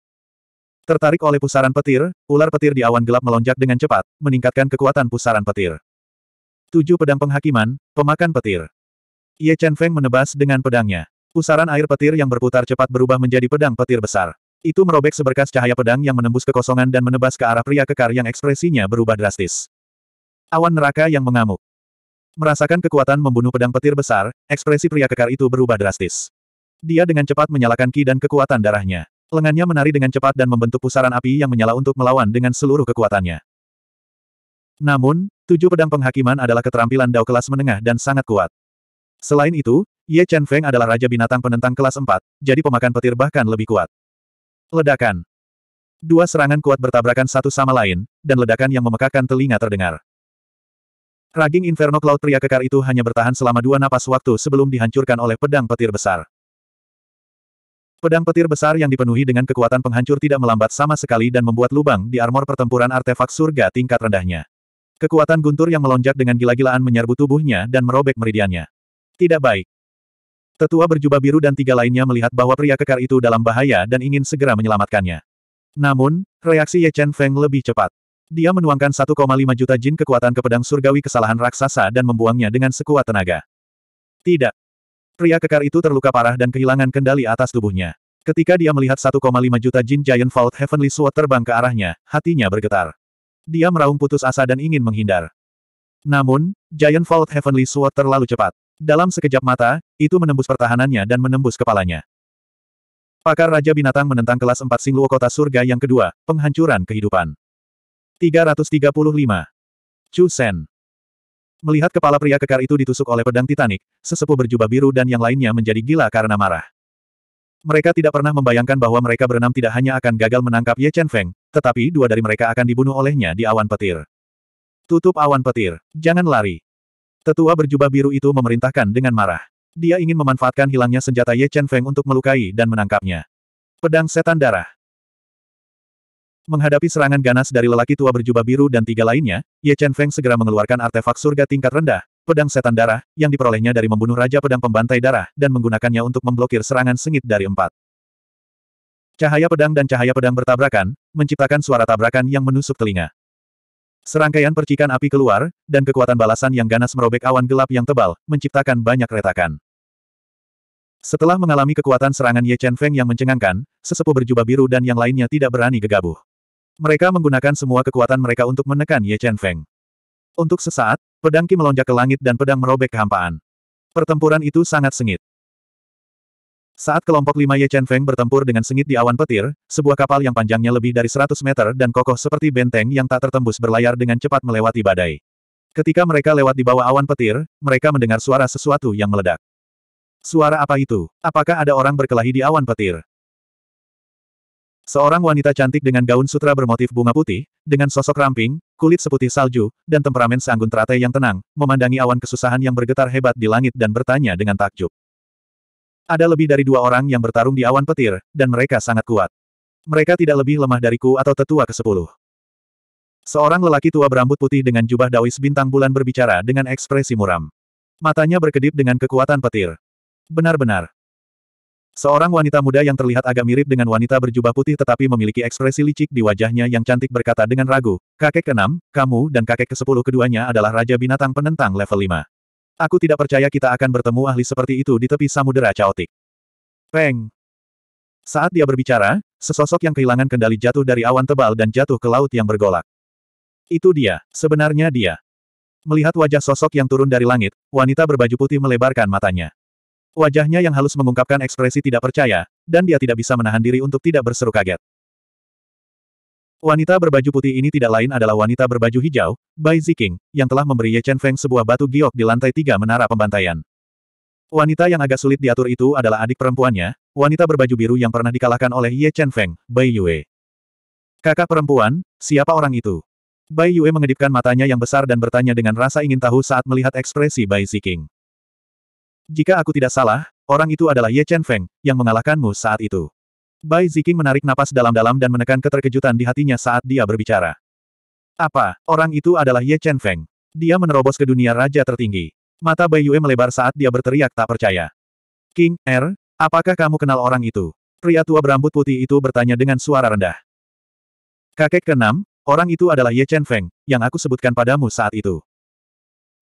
S1: Tertarik oleh pusaran petir, ular petir di awan gelap melonjak dengan cepat, meningkatkan kekuatan pusaran petir. Tujuh pedang penghakiman, pemakan petir. Ye Chen Feng menebas dengan pedangnya. Pusaran air petir yang berputar cepat berubah menjadi pedang petir besar. Itu merobek seberkas cahaya pedang yang menembus kekosongan dan menebas ke arah pria kekar yang ekspresinya berubah drastis. Awan neraka yang mengamuk. Merasakan kekuatan membunuh pedang petir besar, ekspresi pria kekar itu berubah drastis. Dia dengan cepat menyalakan ki dan kekuatan darahnya. Lengannya menari dengan cepat dan membentuk pusaran api yang menyala untuk melawan dengan seluruh kekuatannya. Namun, tujuh pedang penghakiman adalah keterampilan Dao kelas menengah dan sangat kuat. Selain itu, Ye Chen Feng adalah raja binatang penentang kelas 4, jadi pemakan petir bahkan lebih kuat. Ledakan. Dua serangan kuat bertabrakan satu sama lain, dan ledakan yang memekakan telinga terdengar. Raging Inferno Cloud pria kekar itu hanya bertahan selama dua napas waktu sebelum dihancurkan oleh pedang petir besar. Pedang petir besar yang dipenuhi dengan kekuatan penghancur tidak melambat sama sekali dan membuat lubang di armor pertempuran artefak surga tingkat rendahnya. Kekuatan guntur yang melonjak dengan gila-gilaan menyerbu tubuhnya dan merobek meridiannya. Tidak baik. Tetua berjubah biru dan tiga lainnya melihat bahwa pria kekar itu dalam bahaya dan ingin segera menyelamatkannya. Namun, reaksi Ye Chen Feng lebih cepat. Dia menuangkan 1,5 juta jin kekuatan ke pedang surgawi kesalahan raksasa dan membuangnya dengan sekuat tenaga. Tidak. Pria kekar itu terluka parah dan kehilangan kendali atas tubuhnya. Ketika dia melihat 1,5 juta Jin Giant Vault Heavenly Sword terbang ke arahnya, hatinya bergetar. Dia meraung putus asa dan ingin menghindar. Namun, Giant Vault Heavenly Sword terlalu cepat. Dalam sekejap mata, itu menembus pertahanannya dan menembus kepalanya. Pakar Raja Binatang menentang kelas 4 Singluo Kota Surga yang kedua, penghancuran kehidupan. 335. Chu Sen. Melihat kepala pria kekar itu ditusuk oleh pedang Titanic, sesepuh berjubah biru dan yang lainnya menjadi gila karena marah. Mereka tidak pernah membayangkan bahwa mereka berenam tidak hanya akan gagal menangkap Ye Chen Feng, tetapi dua dari mereka akan dibunuh olehnya di awan petir. Tutup awan petir. Jangan lari. Tetua berjubah biru itu memerintahkan dengan marah. Dia ingin memanfaatkan hilangnya senjata Ye Chen Feng untuk melukai dan menangkapnya. Pedang setan darah. Menghadapi serangan ganas dari lelaki tua berjubah biru dan tiga lainnya, Ye Chen Feng segera mengeluarkan artefak surga tingkat rendah, pedang setan darah, yang diperolehnya dari membunuh Raja Pedang Pembantai Darah, dan menggunakannya untuk memblokir serangan sengit dari empat. Cahaya pedang dan cahaya pedang bertabrakan, menciptakan suara tabrakan yang menusuk telinga. Serangkaian percikan api keluar, dan kekuatan balasan yang ganas merobek awan gelap yang tebal, menciptakan banyak retakan. Setelah mengalami kekuatan serangan Ye Chen Feng yang mencengangkan, sesepuh berjubah biru dan yang lainnya tidak berani gegabah. Mereka menggunakan semua kekuatan mereka untuk menekan Ye Chen Feng. Untuk sesaat, pedang Ki melonjak ke langit dan pedang merobek kehampaan. Pertempuran itu sangat sengit. Saat kelompok lima Ye Chen Feng bertempur dengan sengit di awan petir, sebuah kapal yang panjangnya lebih dari 100 meter dan kokoh seperti benteng yang tak tertembus berlayar dengan cepat melewati badai. Ketika mereka lewat di bawah awan petir, mereka mendengar suara sesuatu yang meledak. Suara apa itu? Apakah ada orang berkelahi di awan petir? Seorang wanita cantik dengan gaun sutra bermotif bunga putih, dengan sosok ramping, kulit seputih salju, dan temperamen seanggun teratai yang tenang, memandangi awan kesusahan yang bergetar hebat di langit dan bertanya dengan takjub. Ada lebih dari dua orang yang bertarung di awan petir, dan mereka sangat kuat. Mereka tidak lebih lemah dariku atau tetua ke-10. Seorang lelaki tua berambut putih dengan jubah dawis bintang bulan berbicara dengan ekspresi muram. Matanya berkedip dengan kekuatan petir. Benar-benar, Seorang wanita muda yang terlihat agak mirip dengan wanita berjubah putih tetapi memiliki ekspresi licik di wajahnya yang cantik berkata dengan ragu, Kakek keenam, kamu dan kakek kesepuluh keduanya adalah Raja Binatang Penentang level 5. Aku tidak percaya kita akan bertemu ahli seperti itu di tepi samudera caotik. Peng. Saat dia berbicara, sesosok yang kehilangan kendali jatuh dari awan tebal dan jatuh ke laut yang bergolak. Itu dia, sebenarnya dia. Melihat wajah sosok yang turun dari langit, wanita berbaju putih melebarkan matanya. Wajahnya yang halus mengungkapkan ekspresi tidak percaya, dan dia tidak bisa menahan diri untuk tidak berseru kaget. Wanita berbaju putih ini tidak lain adalah wanita berbaju hijau, Bai Ziking, yang telah memberi Ye Chen Feng sebuah batu giok di lantai tiga menara pembantaian. Wanita yang agak sulit diatur itu adalah adik perempuannya, wanita berbaju biru yang pernah dikalahkan oleh Ye Chen Feng, Bai Yue. Kakak perempuan, siapa orang itu? Bai Yue mengedipkan matanya yang besar dan bertanya dengan rasa ingin tahu saat melihat ekspresi Bai Ziking. Jika aku tidak salah, orang itu adalah Ye Chen Feng, yang mengalahkanmu saat itu. Bai Ziking menarik napas dalam-dalam dan menekan keterkejutan di hatinya saat dia berbicara. Apa, orang itu adalah Ye Chen Feng. Dia menerobos ke dunia raja tertinggi. Mata Bai Yue melebar saat dia berteriak tak percaya. King, Er, apakah kamu kenal orang itu? Pria tua berambut putih itu bertanya dengan suara rendah. Kakek keenam, orang itu adalah Ye Chen Feng, yang aku sebutkan padamu saat itu.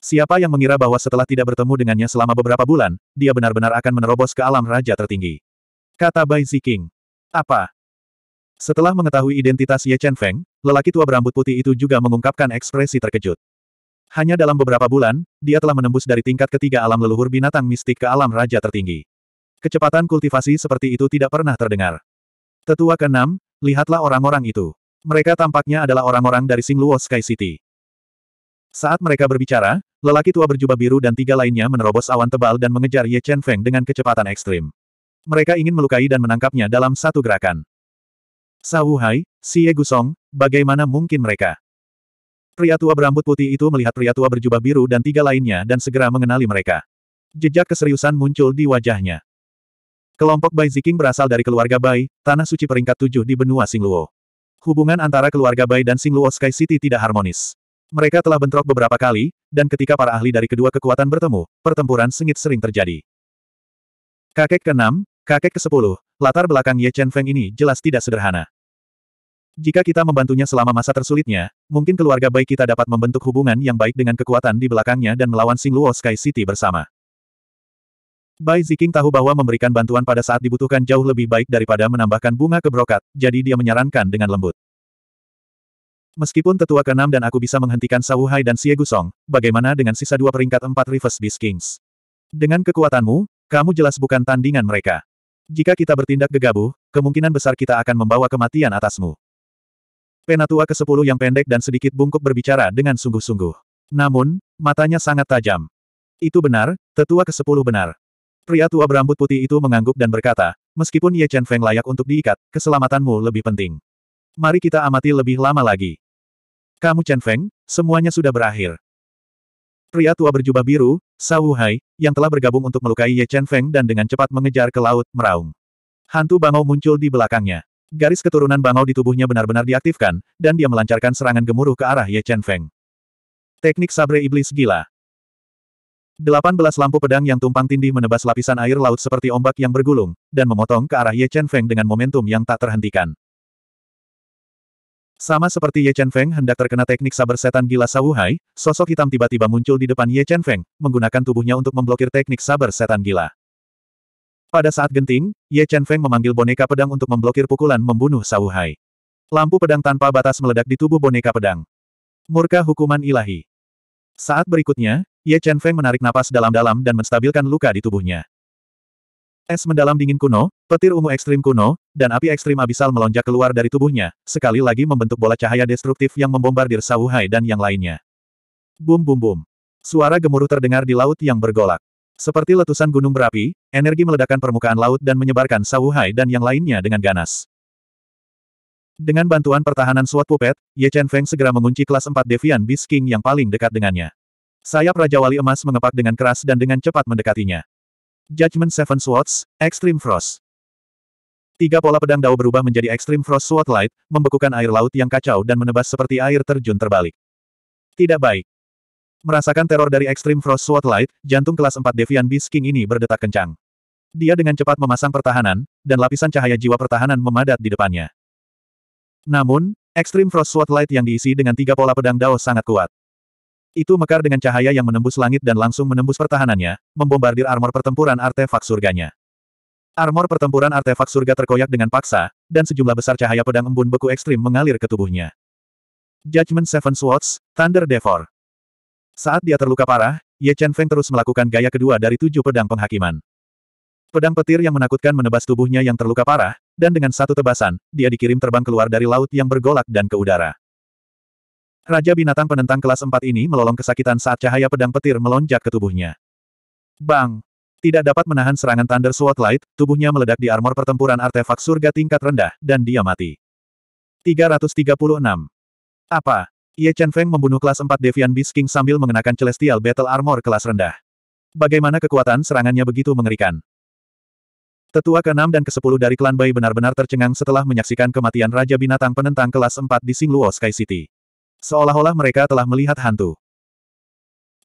S1: Siapa yang mengira bahwa setelah tidak bertemu dengannya selama beberapa bulan, dia benar-benar akan menerobos ke alam raja tertinggi. Kata Bai Ziking. Apa? Setelah mengetahui identitas Ye Chen Feng, lelaki tua berambut putih itu juga mengungkapkan ekspresi terkejut. Hanya dalam beberapa bulan, dia telah menembus dari tingkat ketiga alam leluhur binatang mistik ke alam raja tertinggi. Kecepatan kultivasi seperti itu tidak pernah terdengar. Tetua keenam, lihatlah orang-orang itu. Mereka tampaknya adalah orang-orang dari Singluo Sky City. Saat mereka berbicara, Lelaki tua berjubah biru dan tiga lainnya menerobos awan tebal dan mengejar Ye Chen Feng dengan kecepatan ekstrim. Mereka ingin melukai dan menangkapnya dalam satu gerakan. Sawu Hai, Si Ye Gusong, bagaimana mungkin mereka? Pria tua berambut putih itu melihat pria tua berjubah biru dan tiga lainnya dan segera mengenali mereka. Jejak keseriusan muncul di wajahnya. Kelompok Bai Ziking berasal dari keluarga Bai, tanah suci peringkat tujuh di benua Singluo. Hubungan antara keluarga Bai dan Singluo Sky City tidak harmonis. Mereka telah bentrok beberapa kali, dan ketika para ahli dari kedua kekuatan bertemu, pertempuran sengit sering terjadi. Kakek ke-6, kakek ke-10, latar belakang Ye Chen Feng ini jelas tidak sederhana. Jika kita membantunya selama masa tersulitnya, mungkin keluarga baik kita dapat membentuk hubungan yang baik dengan kekuatan di belakangnya dan melawan Sing Luo Sky City bersama. Bai Ziking tahu bahwa memberikan bantuan pada saat dibutuhkan jauh lebih baik daripada menambahkan bunga ke brokat, jadi dia menyarankan dengan lembut. Meskipun tetua keenam dan aku bisa menghentikan Hai dan Xie Gusong, bagaimana dengan sisa dua peringkat empat Reverse Beast Kings? Dengan kekuatanmu, kamu jelas bukan tandingan mereka. Jika kita bertindak gegabah, kemungkinan besar kita akan membawa kematian atasmu. Penatua ke-10 yang pendek dan sedikit bungkuk berbicara dengan sungguh-sungguh. Namun, matanya sangat tajam. Itu benar, tetua ke-10 benar. Pria tua berambut putih itu mengangguk dan berkata, meskipun Ye Chen Feng layak untuk diikat, keselamatanmu lebih penting. Mari kita amati lebih lama lagi. Kamu Chen Feng, semuanya sudah berakhir. Pria tua berjubah biru, Sawu Hai, yang telah bergabung untuk melukai Ye Chen Feng dan dengan cepat mengejar ke laut, meraung. Hantu bangau muncul di belakangnya. Garis keturunan bangau di tubuhnya benar-benar diaktifkan, dan dia melancarkan serangan gemuruh ke arah Ye Chen Feng. Teknik sabre iblis gila. 18 lampu pedang yang tumpang tindih menebas lapisan air laut seperti ombak yang bergulung, dan memotong ke arah Ye Chen Feng dengan momentum yang tak terhentikan. Sama seperti Ye Chen Feng hendak terkena teknik saber setan gila Sawuhai, sosok hitam tiba-tiba muncul di depan Ye Chen Feng, menggunakan tubuhnya untuk memblokir teknik saber setan gila. Pada saat genting, Ye Chen Feng memanggil boneka pedang untuk memblokir pukulan membunuh Sawuhai. Lampu pedang tanpa batas meledak di tubuh boneka pedang. Murka hukuman ilahi. Saat berikutnya, Ye Chen Feng menarik napas dalam-dalam dan menstabilkan luka di tubuhnya. Es mendalam dingin kuno, petir ungu ekstrim kuno, dan api ekstrim abisal melonjak keluar dari tubuhnya, sekali lagi membentuk bola cahaya destruktif yang membombardir Sawuhai dan yang lainnya. Bum bum bum. Suara gemuruh terdengar di laut yang bergolak. Seperti letusan gunung berapi, energi meledakkan permukaan laut dan menyebarkan Sawuhai dan yang lainnya dengan ganas. Dengan bantuan pertahanan suatu Puppet, Ye Chen Feng segera mengunci kelas 4 Devian Beast King yang paling dekat dengannya. Sayap Raja Wali Emas mengepak dengan keras dan dengan cepat mendekatinya. Judgment Seven Swords, Extreme Frost. Tiga pola pedang Dao berubah menjadi Extreme Frost Sword Light, membekukan air laut yang kacau dan menebas seperti air terjun terbalik. Tidak baik. Merasakan teror dari Extreme Frost Sword Light, jantung kelas 4 Devian Beast King ini berdetak kencang. Dia dengan cepat memasang pertahanan, dan lapisan cahaya jiwa pertahanan memadat di depannya. Namun, Extreme Frost Sword Light yang diisi dengan tiga pola pedang Dao sangat kuat. Itu mekar dengan cahaya yang menembus langit dan langsung menembus pertahanannya, membombardir armor pertempuran artefak surganya. Armor pertempuran artefak surga terkoyak dengan paksa, dan sejumlah besar cahaya pedang embun beku ekstrim mengalir ke tubuhnya. Judgment Seven Swords, Thunder Devor. Saat dia terluka parah, Ye Chen Feng terus melakukan gaya kedua dari tujuh pedang penghakiman. Pedang petir yang menakutkan menebas tubuhnya yang terluka parah, dan dengan satu tebasan, dia dikirim terbang keluar dari laut yang bergolak dan ke udara. Raja binatang penentang kelas 4 ini melolong kesakitan saat cahaya pedang petir melonjak ke tubuhnya. Bang! Tidak dapat menahan serangan Thunder Sword Light, tubuhnya meledak di armor pertempuran artefak surga tingkat rendah, dan dia mati. 336. Apa? Ye Chen Feng membunuh kelas 4 Devian Beast King sambil mengenakan Celestial Battle Armor kelas rendah. Bagaimana kekuatan serangannya begitu mengerikan? Tetua ke-6 dan ke-10 dari klan Bai benar-benar tercengang setelah menyaksikan kematian Raja Binatang penentang kelas 4 di Singluo Sky City. Seolah-olah mereka telah melihat hantu.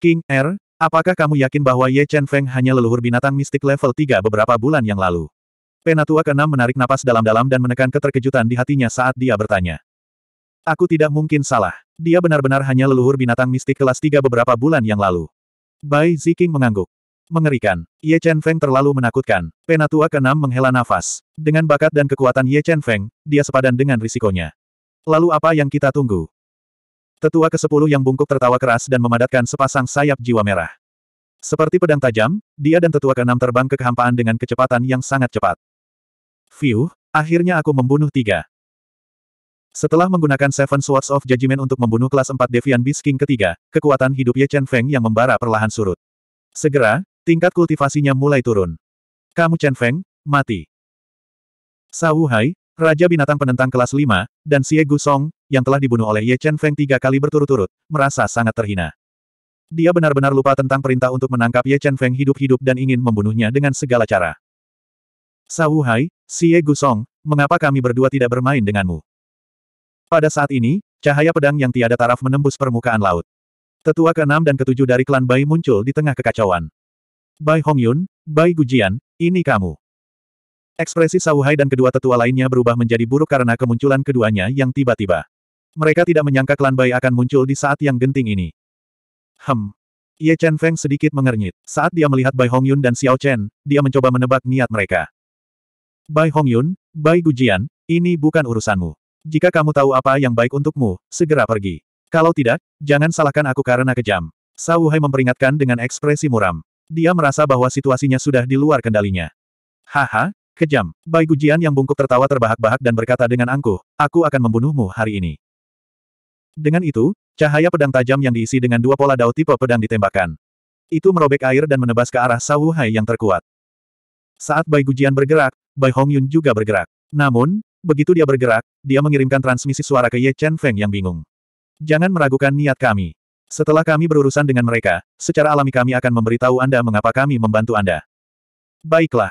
S1: King Er, apakah kamu yakin bahwa Ye Chen Feng hanya leluhur binatang mistik level 3 beberapa bulan yang lalu? Penatua keenam menarik napas dalam-dalam dan menekan keterkejutan di hatinya saat dia bertanya. Aku tidak mungkin salah. Dia benar-benar hanya leluhur binatang mistik kelas 3 beberapa bulan yang lalu. Bai Ziking mengangguk. Mengerikan. Ye Chen Feng terlalu menakutkan. Penatua keenam menghela nafas. Dengan bakat dan kekuatan Ye Chen Feng, dia sepadan dengan risikonya. Lalu apa yang kita tunggu? Tetua ke ke-10 yang bungkuk tertawa keras dan memadatkan sepasang sayap jiwa merah. Seperti pedang tajam, dia dan tetua ke keenam terbang ke kehampaan dengan kecepatan yang sangat cepat. Fiu, akhirnya aku membunuh tiga. Setelah menggunakan Seven Swords of Judgment untuk membunuh kelas 4 Devian Beast King ketiga, kekuatan hidup Ye Chen Feng yang membara perlahan surut. Segera, tingkat kultivasinya mulai turun. Kamu Chen Feng, mati. Sawu Hai, Raja Binatang Penentang kelas 5, dan Xie Gu Song, yang telah dibunuh oleh Ye Chen Feng tiga kali berturut-turut, merasa sangat terhina. Dia benar-benar lupa tentang perintah untuk menangkap Ye Chen Feng hidup-hidup dan ingin membunuhnya dengan segala cara. Sawu Hai, Gu Song, mengapa kami berdua tidak bermain denganmu? Pada saat ini, cahaya pedang yang tiada taraf menembus permukaan laut. Tetua keenam dan ketujuh dari klan Bai muncul di tengah kekacauan. Bai Hongyun, Bai Gujian, ini kamu. Ekspresi Hai dan kedua tetua lainnya berubah menjadi buruk karena kemunculan keduanya yang tiba-tiba. Mereka tidak menyangka klan Bai akan muncul di saat yang genting ini. Hem. Ye Chen Feng sedikit mengernyit. Saat dia melihat Bai Hongyun dan Xiao Chen, dia mencoba menebak niat mereka. Bai Hongyun, Bai Gujian, ini bukan urusanmu. Jika kamu tahu apa yang baik untukmu, segera pergi. Kalau tidak, jangan salahkan aku karena kejam. Hai memperingatkan dengan ekspresi muram. Dia merasa bahwa situasinya sudah di luar kendalinya. Haha, kejam. Bai Gujian yang bungkuk tertawa terbahak-bahak dan berkata dengan angkuh, aku akan membunuhmu hari ini. Dengan itu, cahaya pedang tajam yang diisi dengan dua pola dao tipe pedang ditembakkan. Itu merobek air dan menebas ke arah Sawu Hai yang terkuat. Saat Bai Gujian bergerak, Bai Hongyun juga bergerak. Namun, begitu dia bergerak, dia mengirimkan transmisi suara ke Ye Chen Feng yang bingung. Jangan meragukan niat kami. Setelah kami berurusan dengan mereka, secara alami kami akan memberitahu Anda mengapa kami membantu Anda. Baiklah.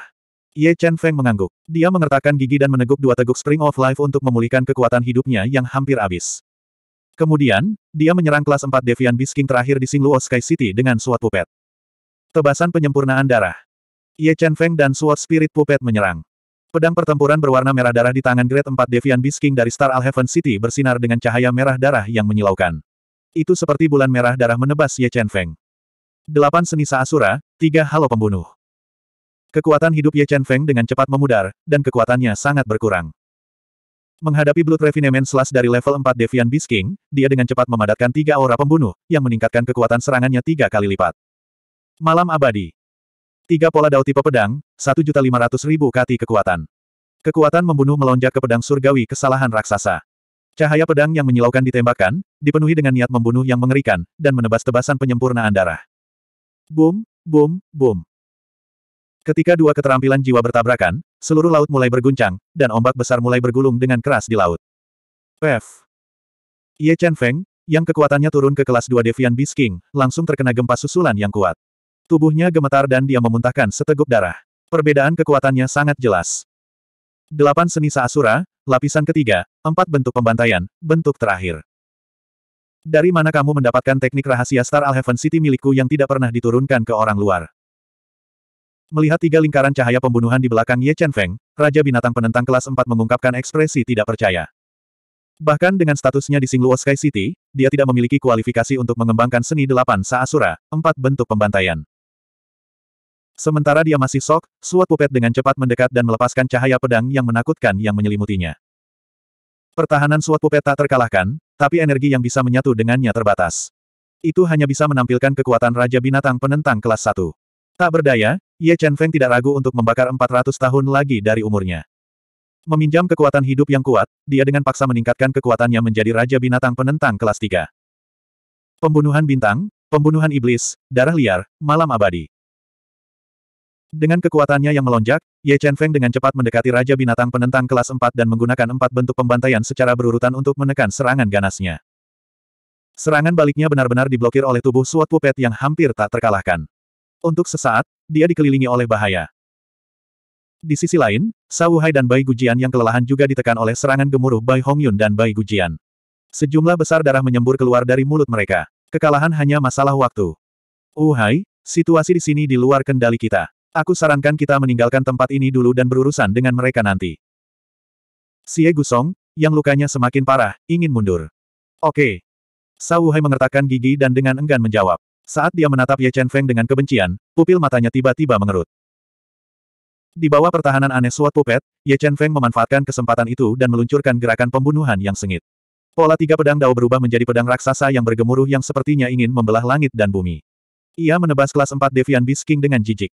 S1: Ye Chen Feng mengangguk. Dia mengertakkan gigi dan meneguk dua teguk Spring of Life untuk memulihkan kekuatan hidupnya yang hampir habis. Kemudian, dia menyerang kelas 4 Devian Bisking terakhir di Singluo Sky City dengan suat pupet. Tebasan penyempurnaan darah. Ye Chen Feng dan suat spirit pupet menyerang. Pedang pertempuran berwarna merah darah di tangan Grade 4 Devian Bisking dari Star Heaven City bersinar dengan cahaya merah darah yang menyilaukan. Itu seperti bulan merah darah menebas Ye Chen Feng. Delapan seni Asura, tiga halo pembunuh. Kekuatan hidup Ye Chen Feng dengan cepat memudar, dan kekuatannya sangat berkurang. Menghadapi Blood Refinement Slash dari level 4 Devian Beast King, dia dengan cepat memadatkan tiga aura pembunuh, yang meningkatkan kekuatan serangannya tiga kali lipat. Malam Abadi Tiga pola dao tipe pedang, 1.500.000 kati kekuatan. Kekuatan membunuh melonjak ke pedang surgawi kesalahan raksasa. Cahaya pedang yang menyilaukan ditembakkan, dipenuhi dengan niat membunuh yang mengerikan, dan menebas tebasan penyempurnaan darah. Boom, boom, boom. Ketika dua keterampilan jiwa bertabrakan, Seluruh laut mulai berguncang, dan ombak besar mulai bergulung dengan keras di laut. F. Ye Chen Feng, yang kekuatannya turun ke kelas 2 Devian Beast King, langsung terkena gempa susulan yang kuat. Tubuhnya gemetar dan dia memuntahkan seteguk darah. Perbedaan kekuatannya sangat jelas. Delapan seni Saasura, lapisan ketiga, empat bentuk pembantaian, bentuk terakhir. Dari mana kamu mendapatkan teknik rahasia Star Heaven City milikku yang tidak pernah diturunkan ke orang luar? Melihat tiga lingkaran cahaya pembunuhan di belakang Ye Chen Feng, Raja Binatang Penentang kelas 4 mengungkapkan ekspresi tidak percaya. Bahkan dengan statusnya di Singluo Sky City, dia tidak memiliki kualifikasi untuk mengembangkan seni delapan saasura, empat bentuk pembantaian. Sementara dia masih sok, suat pupet dengan cepat mendekat dan melepaskan cahaya pedang yang menakutkan yang menyelimutinya. Pertahanan suat pupet tak terkalahkan, tapi energi yang bisa menyatu dengannya terbatas. Itu hanya bisa menampilkan kekuatan Raja Binatang Penentang kelas 1. Tak berdaya, Ye Chen Feng tidak ragu untuk membakar 400 tahun lagi dari umurnya. Meminjam kekuatan hidup yang kuat, dia dengan paksa meningkatkan kekuatannya menjadi Raja Binatang Penentang kelas 3. Pembunuhan bintang, pembunuhan iblis, darah liar, malam abadi. Dengan kekuatannya yang melonjak, Ye Chen Feng dengan cepat mendekati Raja Binatang Penentang kelas 4 dan menggunakan empat bentuk pembantaian secara berurutan untuk menekan serangan ganasnya. Serangan baliknya benar-benar diblokir oleh tubuh Suat Pupet yang hampir tak terkalahkan. Untuk sesaat, dia dikelilingi oleh bahaya. Di sisi lain, Sauhai dan Bai Gujian yang kelelahan juga ditekan oleh serangan gemuruh Bai Hongyun dan Bai Gujian. Sejumlah besar darah menyembur keluar dari mulut mereka. Kekalahan hanya masalah waktu. Uhai, situasi di sini di luar kendali kita. Aku sarankan kita meninggalkan tempat ini dulu dan berurusan dengan mereka nanti. Xie Gusong, yang lukanya semakin parah, ingin mundur. Oke. Okay. Sauhai mengertakkan gigi dan dengan enggan menjawab. Saat dia menatap Ye Chen Feng dengan kebencian, pupil matanya tiba-tiba mengerut. Di bawah pertahanan aneh suat pupet, Ye Chen Feng memanfaatkan kesempatan itu dan meluncurkan gerakan pembunuhan yang sengit. Pola tiga pedang dao berubah menjadi pedang raksasa yang bergemuruh yang sepertinya ingin membelah langit dan bumi. Ia menebas kelas 4 Devian Beast King dengan jijik.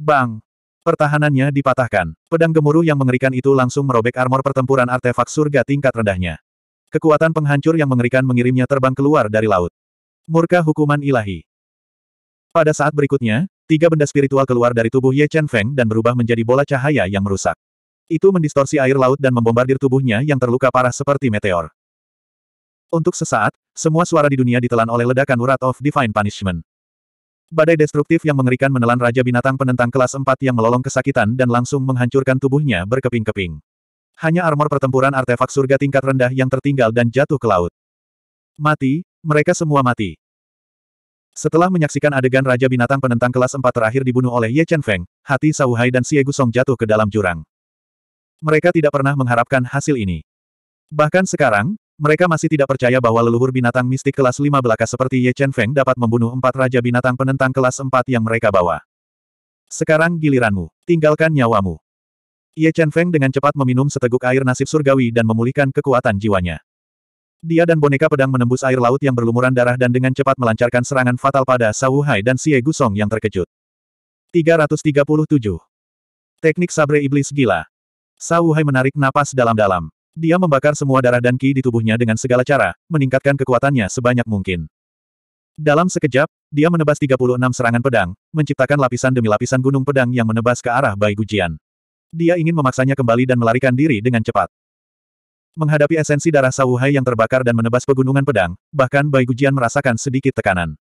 S1: Bang! Pertahanannya dipatahkan. Pedang gemuruh yang mengerikan itu langsung merobek armor pertempuran artefak surga tingkat rendahnya. Kekuatan penghancur yang mengerikan mengirimnya terbang keluar dari laut. Murka hukuman ilahi. Pada saat berikutnya, tiga benda spiritual keluar dari tubuh Ye Chen Feng dan berubah menjadi bola cahaya yang merusak. Itu mendistorsi air laut dan membombardir tubuhnya yang terluka parah seperti meteor. Untuk sesaat, semua suara di dunia ditelan oleh ledakan urat of Divine Punishment. Badai destruktif yang mengerikan menelan Raja Binatang penentang kelas 4 yang melolong kesakitan dan langsung menghancurkan tubuhnya berkeping-keping. Hanya armor pertempuran artefak surga tingkat rendah yang tertinggal dan jatuh ke laut. Mati, mereka semua mati. Setelah menyaksikan adegan Raja Binatang penentang kelas 4 terakhir dibunuh oleh Ye Chen Feng, hati Sauhai dan Xie Gusong jatuh ke dalam jurang. Mereka tidak pernah mengharapkan hasil ini. Bahkan sekarang, mereka masih tidak percaya bahwa leluhur binatang mistik kelas 5 belaka seperti Ye Chen Feng dapat membunuh empat Raja Binatang penentang kelas 4 yang mereka bawa. Sekarang giliranmu, tinggalkan nyawamu. Ye Chen Feng dengan cepat meminum seteguk air nasib surgawi dan memulihkan kekuatan jiwanya. Dia dan boneka pedang menembus air laut yang berlumuran darah dan dengan cepat melancarkan serangan fatal pada Sawu Hai dan Xie Gusong yang terkejut. 337. Teknik Sabre Iblis Gila Sawu Hai menarik napas dalam-dalam. Dia membakar semua darah dan ki di tubuhnya dengan segala cara, meningkatkan kekuatannya sebanyak mungkin. Dalam sekejap, dia menebas 36 serangan pedang, menciptakan lapisan demi lapisan gunung pedang yang menebas ke arah Bai Gujian. Dia ingin memaksanya kembali dan melarikan diri dengan cepat. Menghadapi esensi darah Sawuhai yang terbakar dan menebas pegunungan pedang, bahkan Bai Gujian merasakan sedikit tekanan.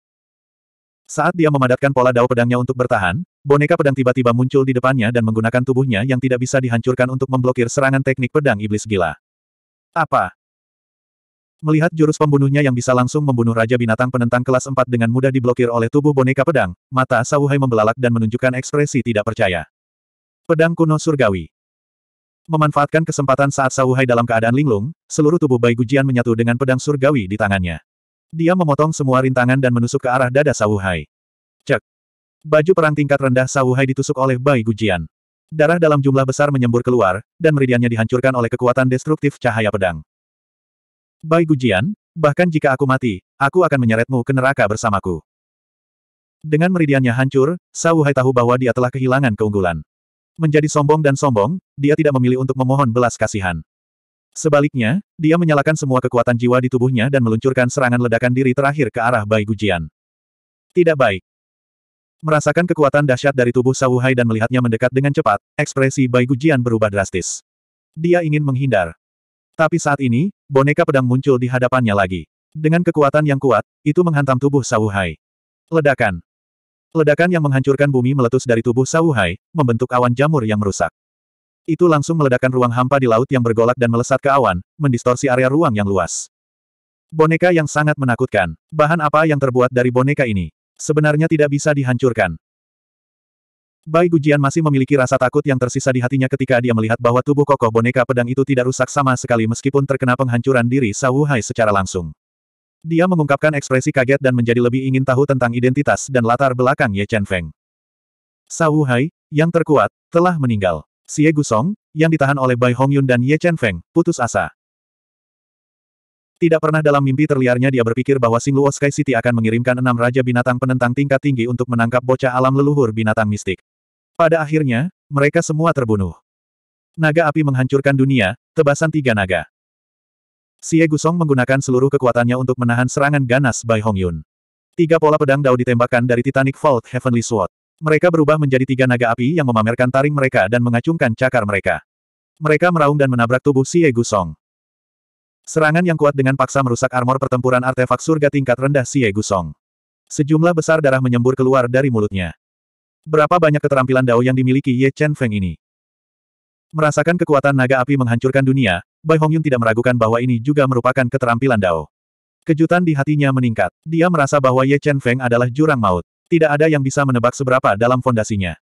S1: Saat dia memadatkan pola dao pedangnya untuk bertahan, boneka pedang tiba-tiba muncul di depannya dan menggunakan tubuhnya yang tidak bisa dihancurkan untuk memblokir serangan teknik pedang iblis gila. Apa? Melihat jurus pembunuhnya yang bisa langsung membunuh Raja Binatang Penentang kelas 4 dengan mudah diblokir oleh tubuh boneka pedang, mata Sawuhai membelalak dan menunjukkan ekspresi tidak percaya. Pedang kuno surgawi. Memanfaatkan kesempatan saat Sauhai dalam keadaan linglung, seluruh tubuh Bai Gujian menyatu dengan pedang surgawi di tangannya. Dia memotong semua rintangan dan menusuk ke arah dada Sauhai. Cek. Baju perang tingkat rendah Sauhai ditusuk oleh Bai Gujian. Darah dalam jumlah besar menyembur keluar, dan meridiannya dihancurkan oleh kekuatan destruktif cahaya pedang. Bai Gujian, bahkan jika aku mati, aku akan menyeretmu ke neraka bersamaku. Dengan meridiannya hancur, Sauhai tahu bahwa dia telah kehilangan keunggulan. Menjadi sombong dan sombong, dia tidak memilih untuk memohon belas kasihan. Sebaliknya, dia menyalakan semua kekuatan jiwa di tubuhnya dan meluncurkan serangan ledakan diri terakhir ke arah Bai Gujian. Tidak baik. Merasakan kekuatan dahsyat dari tubuh Sawu Hai dan melihatnya mendekat dengan cepat, ekspresi Bai Gujian berubah drastis. Dia ingin menghindar. Tapi saat ini, boneka pedang muncul di hadapannya lagi. Dengan kekuatan yang kuat, itu menghantam tubuh Sawu Hai. Ledakan. Ledakan yang menghancurkan bumi meletus dari tubuh Sauhai, membentuk awan jamur yang merusak. Itu langsung meledakkan ruang hampa di laut yang bergolak dan melesat ke awan, mendistorsi area ruang yang luas. Boneka yang sangat menakutkan. Bahan apa yang terbuat dari boneka ini? Sebenarnya tidak bisa dihancurkan. Bai Gujian masih memiliki rasa takut yang tersisa di hatinya ketika dia melihat bahwa tubuh kokoh boneka pedang itu tidak rusak sama sekali meskipun terkena penghancuran diri Hai secara langsung. Dia mengungkapkan ekspresi kaget dan menjadi lebih ingin tahu tentang identitas dan latar belakang Ye Chen Feng. Sawu Hai, yang terkuat, telah meninggal. Xie Gusong, yang ditahan oleh Bai Hongyun dan Ye Chen Feng, putus asa. Tidak pernah dalam mimpi terliarnya dia berpikir bahwa Singluo Sky City akan mengirimkan enam raja binatang penentang tingkat tinggi untuk menangkap bocah alam leluhur binatang mistik. Pada akhirnya, mereka semua terbunuh. Naga api menghancurkan dunia, tebasan tiga naga. Xie Gusong menggunakan seluruh kekuatannya untuk menahan serangan ganas Bai Hongyun. Tiga pola pedang dao ditembakkan dari Titanic Vault Heavenly Sword. Mereka berubah menjadi tiga naga api yang memamerkan taring mereka dan mengacungkan cakar mereka. Mereka meraung dan menabrak tubuh Xie Gusong. Serangan yang kuat dengan paksa merusak armor pertempuran artefak surga tingkat rendah Xie Gusong. Sejumlah besar darah menyembur keluar dari mulutnya. Berapa banyak keterampilan dao yang dimiliki Ye Chen Feng ini? Merasakan kekuatan naga api menghancurkan dunia, Bai Hongyun tidak meragukan bahwa ini juga merupakan keterampilan Dao. Kejutan di hatinya meningkat. Dia merasa bahwa Ye Chen Feng adalah jurang maut. Tidak ada yang bisa menebak seberapa dalam fondasinya.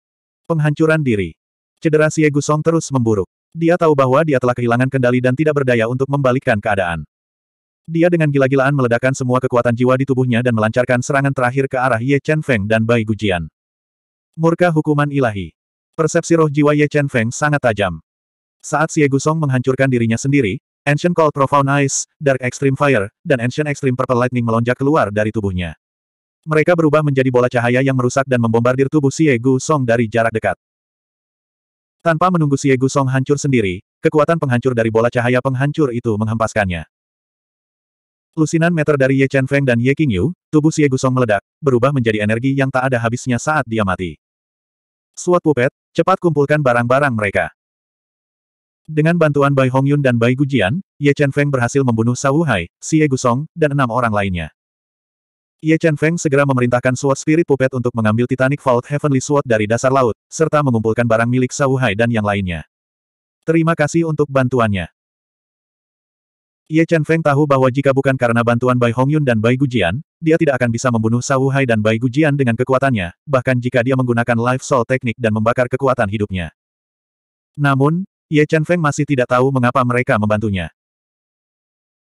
S1: Penghancuran diri. Cedera Xie Gusong terus memburuk. Dia tahu bahwa dia telah kehilangan kendali dan tidak berdaya untuk membalikkan keadaan. Dia dengan gila-gilaan meledakkan semua kekuatan jiwa di tubuhnya dan melancarkan serangan terakhir ke arah Ye Chen Feng dan Bai Gujian. Murka hukuman ilahi. Persepsi roh jiwa Ye Chen Feng sangat tajam. Saat Xie Gusong menghancurkan dirinya sendiri, Ancient Cold Profound Ice, Dark Extreme Fire, dan Ancient Extreme Purple Lightning melonjak keluar dari tubuhnya. Mereka berubah menjadi bola cahaya yang merusak dan membombardir tubuh Xie Song dari jarak dekat. Tanpa menunggu Xie Song hancur sendiri, kekuatan penghancur dari bola cahaya penghancur itu menghempaskannya. Lusinan meter dari Ye Chen Feng dan Ye King Yu, tubuh Xie Song meledak, berubah menjadi energi yang tak ada habisnya saat dia mati. Suat Pupet, cepat kumpulkan barang-barang mereka. Dengan bantuan Bai Hongyun dan Bai Gujian, Ye Chen Feng berhasil membunuh Sao Hai, Xie Gusong, dan enam orang lainnya. Ye Chen Feng segera memerintahkan Sword Spirit Puppet untuk mengambil Titanic Vault Heavenly Sword dari dasar laut, serta mengumpulkan barang milik Sao Hai dan yang lainnya. Terima kasih untuk bantuannya. Ye Chen Feng tahu bahwa jika bukan karena bantuan Bai Hongyun dan Bai Gujian, dia tidak akan bisa membunuh Sao Hai dan Bai Gujian dengan kekuatannya, bahkan jika dia menggunakan Life Soul Teknik dan membakar kekuatan hidupnya. Namun, Ye iya, Chen Feng masih tidak tahu mengapa mereka membantunya.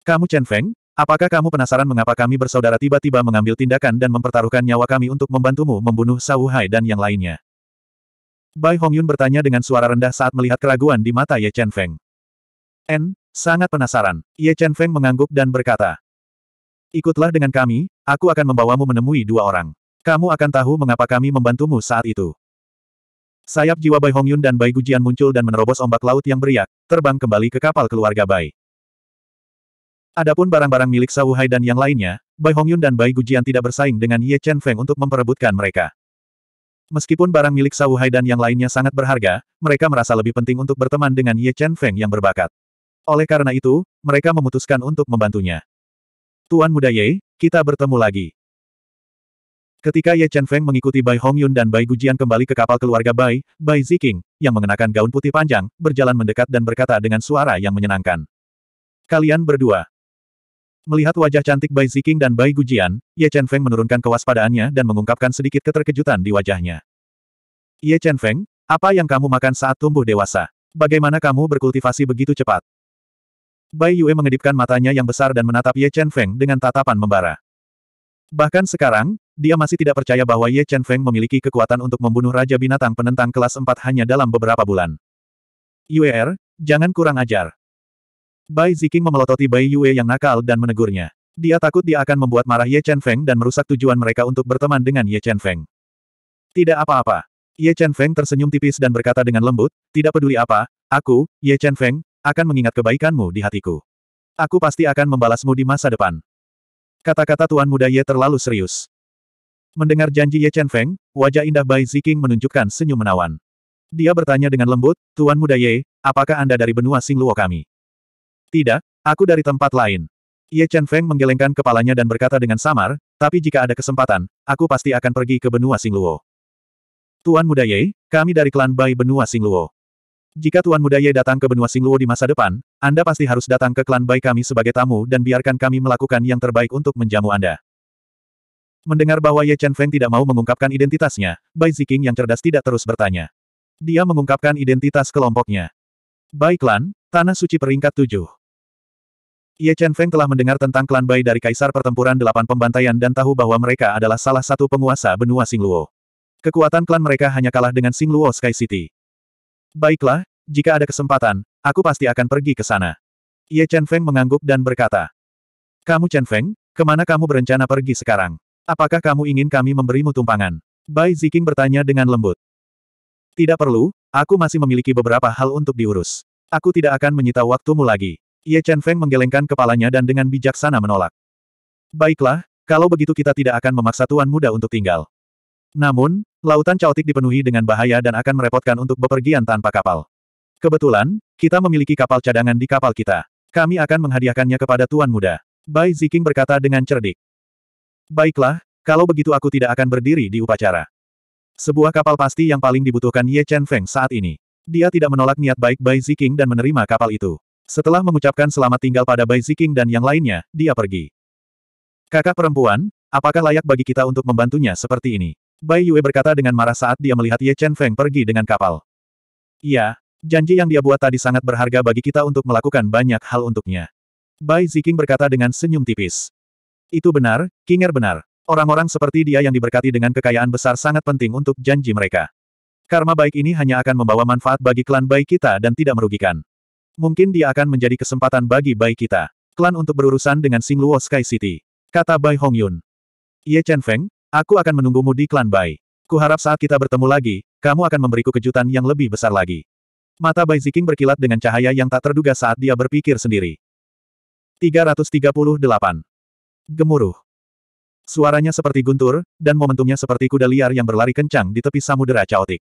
S1: Kamu Chen Feng, apakah kamu penasaran mengapa kami bersaudara tiba-tiba mengambil tindakan dan mempertaruhkan nyawa kami untuk membantumu membunuh Sao Hai dan yang lainnya? Bai Hongyun bertanya dengan suara rendah saat melihat keraguan di mata Ye Chen Feng. N, sangat penasaran. Ye Chen Feng mengangguk dan berkata, Ikutlah dengan kami, aku akan membawamu menemui dua orang. Kamu akan tahu mengapa kami membantumu saat itu. Sayap jiwa Bai Hongyun dan Bai Gujian muncul dan menerobos ombak laut yang beriak, terbang kembali ke kapal keluarga Bai. Adapun barang-barang milik Sawu Hai dan yang lainnya, Bai Hongyun dan Bai Gujian tidak bersaing dengan Ye Chen Feng untuk memperebutkan mereka. Meskipun barang milik Sawu Hai dan yang lainnya sangat berharga, mereka merasa lebih penting untuk berteman dengan Ye Chen Feng yang berbakat. Oleh karena itu, mereka memutuskan untuk membantunya. Tuan Muda Ye, kita bertemu lagi. Ketika Ye Chen Feng mengikuti Bai Hongyun dan Bai Gujian kembali ke kapal keluarga Bai, Bai Ziking, yang mengenakan gaun putih panjang, berjalan mendekat dan berkata dengan suara yang menyenangkan. Kalian berdua. Melihat wajah cantik Bai Ziking dan Bai Gujian, Ye Chen Feng menurunkan kewaspadaannya dan mengungkapkan sedikit keterkejutan di wajahnya. Ye Chen Feng, apa yang kamu makan saat tumbuh dewasa? Bagaimana kamu berkultivasi begitu cepat? Bai Yue mengedipkan matanya yang besar dan menatap Ye Chen Feng dengan tatapan membara. Bahkan sekarang, dia masih tidak percaya bahwa Ye Chen Feng memiliki kekuatan untuk membunuh Raja Binatang penentang kelas 4 hanya dalam beberapa bulan. Yue'er, jangan kurang ajar. Bai Ziking memelototi Bai Yue yang nakal dan menegurnya. Dia takut dia akan membuat marah Ye Chen Feng dan merusak tujuan mereka untuk berteman dengan Ye Chen Feng. Tidak apa-apa. Ye Chen Feng tersenyum tipis dan berkata dengan lembut, tidak peduli apa, aku, Ye Chen Feng, akan mengingat kebaikanmu di hatiku. Aku pasti akan membalasmu di masa depan. Kata-kata Tuan Muda Ye terlalu serius. Mendengar janji Ye Chen Feng, wajah indah Bai Ziking menunjukkan senyum menawan. Dia bertanya dengan lembut, Tuan Muda Ye, apakah Anda dari benua Singluo kami? Tidak, aku dari tempat lain. Ye Chen Feng menggelengkan kepalanya dan berkata dengan samar, tapi jika ada kesempatan, aku pasti akan pergi ke benua Singluo. Tuan Muda Ye, kami dari klan Bai benua Singluo. Jika Tuan Muda Ye datang ke benua Singluo di masa depan, Anda pasti harus datang ke klan Bai kami sebagai tamu dan biarkan kami melakukan yang terbaik untuk menjamu Anda. Mendengar bahwa Ye Chen Feng tidak mau mengungkapkan identitasnya, Bai Ziking yang cerdas tidak terus bertanya. Dia mengungkapkan identitas kelompoknya. Bai Klan, Tanah Suci Peringkat 7. Ye Chen Feng telah mendengar tentang klan Bai dari Kaisar Pertempuran Delapan Pembantaian dan tahu bahwa mereka adalah salah satu penguasa benua Singluo. Kekuatan klan mereka hanya kalah dengan Singluo Sky City. Baiklah, jika ada kesempatan, aku pasti akan pergi ke sana. Ye Chen Feng mengangguk dan berkata, Kamu Chen Feng, kemana kamu berencana pergi sekarang? Apakah kamu ingin kami memberimu tumpangan? Bai Ziking bertanya dengan lembut. Tidak perlu, aku masih memiliki beberapa hal untuk diurus. Aku tidak akan menyita waktumu lagi. Ye Chen Feng menggelengkan kepalanya dan dengan bijaksana menolak. Baiklah, kalau begitu kita tidak akan memaksa Tuan Muda untuk tinggal. Namun, lautan caotik dipenuhi dengan bahaya dan akan merepotkan untuk bepergian tanpa kapal. Kebetulan, kita memiliki kapal cadangan di kapal kita. Kami akan menghadiahkannya kepada Tuan Muda. Bai Ziking berkata dengan cerdik. Baiklah, kalau begitu aku tidak akan berdiri di upacara. Sebuah kapal pasti yang paling dibutuhkan Ye Chen Feng saat ini. Dia tidak menolak niat baik Bai Ziking dan menerima kapal itu. Setelah mengucapkan selamat tinggal pada Bai Ziking dan yang lainnya, dia pergi. Kakak perempuan, apakah layak bagi kita untuk membantunya seperti ini? Bai Yue berkata dengan marah saat dia melihat Ye Chen Feng pergi dengan kapal. Iya, janji yang dia buat tadi sangat berharga bagi kita untuk melakukan banyak hal untuknya. Bai Ziking berkata dengan senyum tipis. Itu benar, Kinger benar. Orang-orang seperti dia yang diberkati dengan kekayaan besar sangat penting untuk janji mereka. Karma baik ini hanya akan membawa manfaat bagi klan baik kita dan tidak merugikan. Mungkin dia akan menjadi kesempatan bagi baik kita. Klan untuk berurusan dengan Singluo Sky City. Kata Bai Hongyun. Ye Chen Feng, aku akan menunggumu di klan Bai. Kuharap saat kita bertemu lagi, kamu akan memberiku kejutan yang lebih besar lagi. Mata Bai Ziking berkilat dengan cahaya yang tak terduga saat dia berpikir sendiri. 338. Gemuruh. Suaranya seperti guntur, dan momentumnya seperti kuda liar yang berlari kencang di tepi samudera caotik.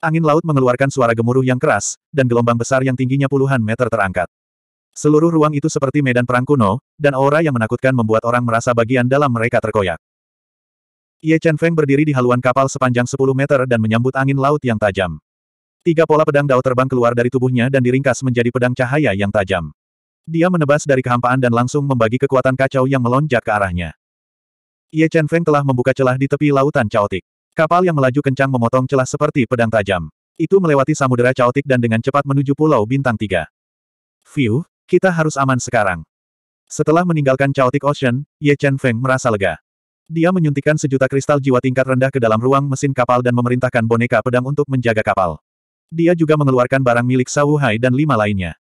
S1: Angin laut mengeluarkan suara gemuruh yang keras, dan gelombang besar yang tingginya puluhan meter terangkat. Seluruh ruang itu seperti medan perang kuno, dan aura yang menakutkan membuat orang merasa bagian dalam mereka terkoyak. Ye Chen Feng berdiri di haluan kapal sepanjang 10 meter dan menyambut angin laut yang tajam. Tiga pola pedang dao terbang keluar dari tubuhnya dan diringkas menjadi pedang cahaya yang tajam. Dia menebas dari kehampaan dan langsung membagi kekuatan kacau yang melonjak ke arahnya. Ye Chen Feng telah membuka celah di tepi lautan caotik. Kapal yang melaju kencang memotong celah seperti pedang tajam. Itu melewati samudera caotik dan dengan cepat menuju pulau bintang tiga. View, kita harus aman sekarang. Setelah meninggalkan caotik Ocean, Ye Chen Feng merasa lega. Dia menyuntikkan sejuta kristal jiwa tingkat rendah ke dalam ruang mesin kapal dan memerintahkan boneka pedang untuk menjaga kapal. Dia juga mengeluarkan barang milik Sawu Hai dan lima lainnya.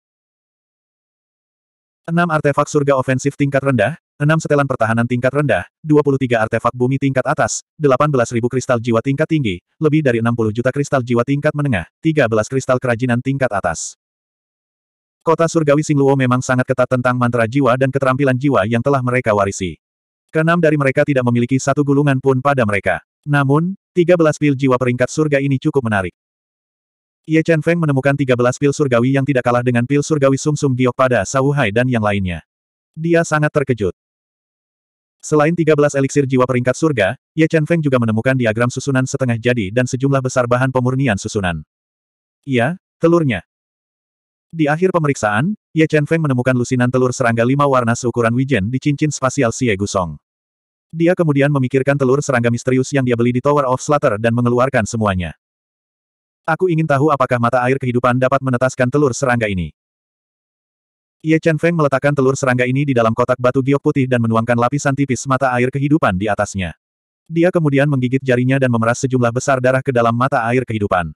S1: 6 artefak surga ofensif tingkat rendah, 6 setelan pertahanan tingkat rendah, 23 artefak bumi tingkat atas, 18.000 kristal jiwa tingkat tinggi, lebih dari 60 juta kristal jiwa tingkat menengah, 13 kristal kerajinan tingkat atas. Kota surgawi Singluo memang sangat ketat tentang mantra jiwa dan keterampilan jiwa yang telah mereka warisi. Kenam dari mereka tidak memiliki satu gulungan pun pada mereka. Namun, 13 pil jiwa peringkat surga ini cukup menarik. Ye Chen Feng menemukan 13 pil surgawi yang tidak kalah dengan pil surgawi sumsum -sum giok pada Hai dan yang lainnya. Dia sangat terkejut. Selain 13 eliksir jiwa peringkat surga, Ye Chen Feng juga menemukan diagram susunan setengah jadi dan sejumlah besar bahan pemurnian susunan. Iya, telurnya. Di akhir pemeriksaan, Ye Chen Feng menemukan lusinan telur serangga lima warna seukuran wijen di cincin spasial Xie Gusong. Dia kemudian memikirkan telur serangga misterius yang dia beli di Tower of Slaughter dan mengeluarkan semuanya. Aku ingin tahu apakah mata air kehidupan dapat menetaskan telur serangga ini. Ye Chen Feng meletakkan telur serangga ini di dalam kotak batu giok putih dan menuangkan lapisan tipis mata air kehidupan di atasnya. Dia kemudian menggigit jarinya dan memeras sejumlah besar darah ke dalam mata air kehidupan.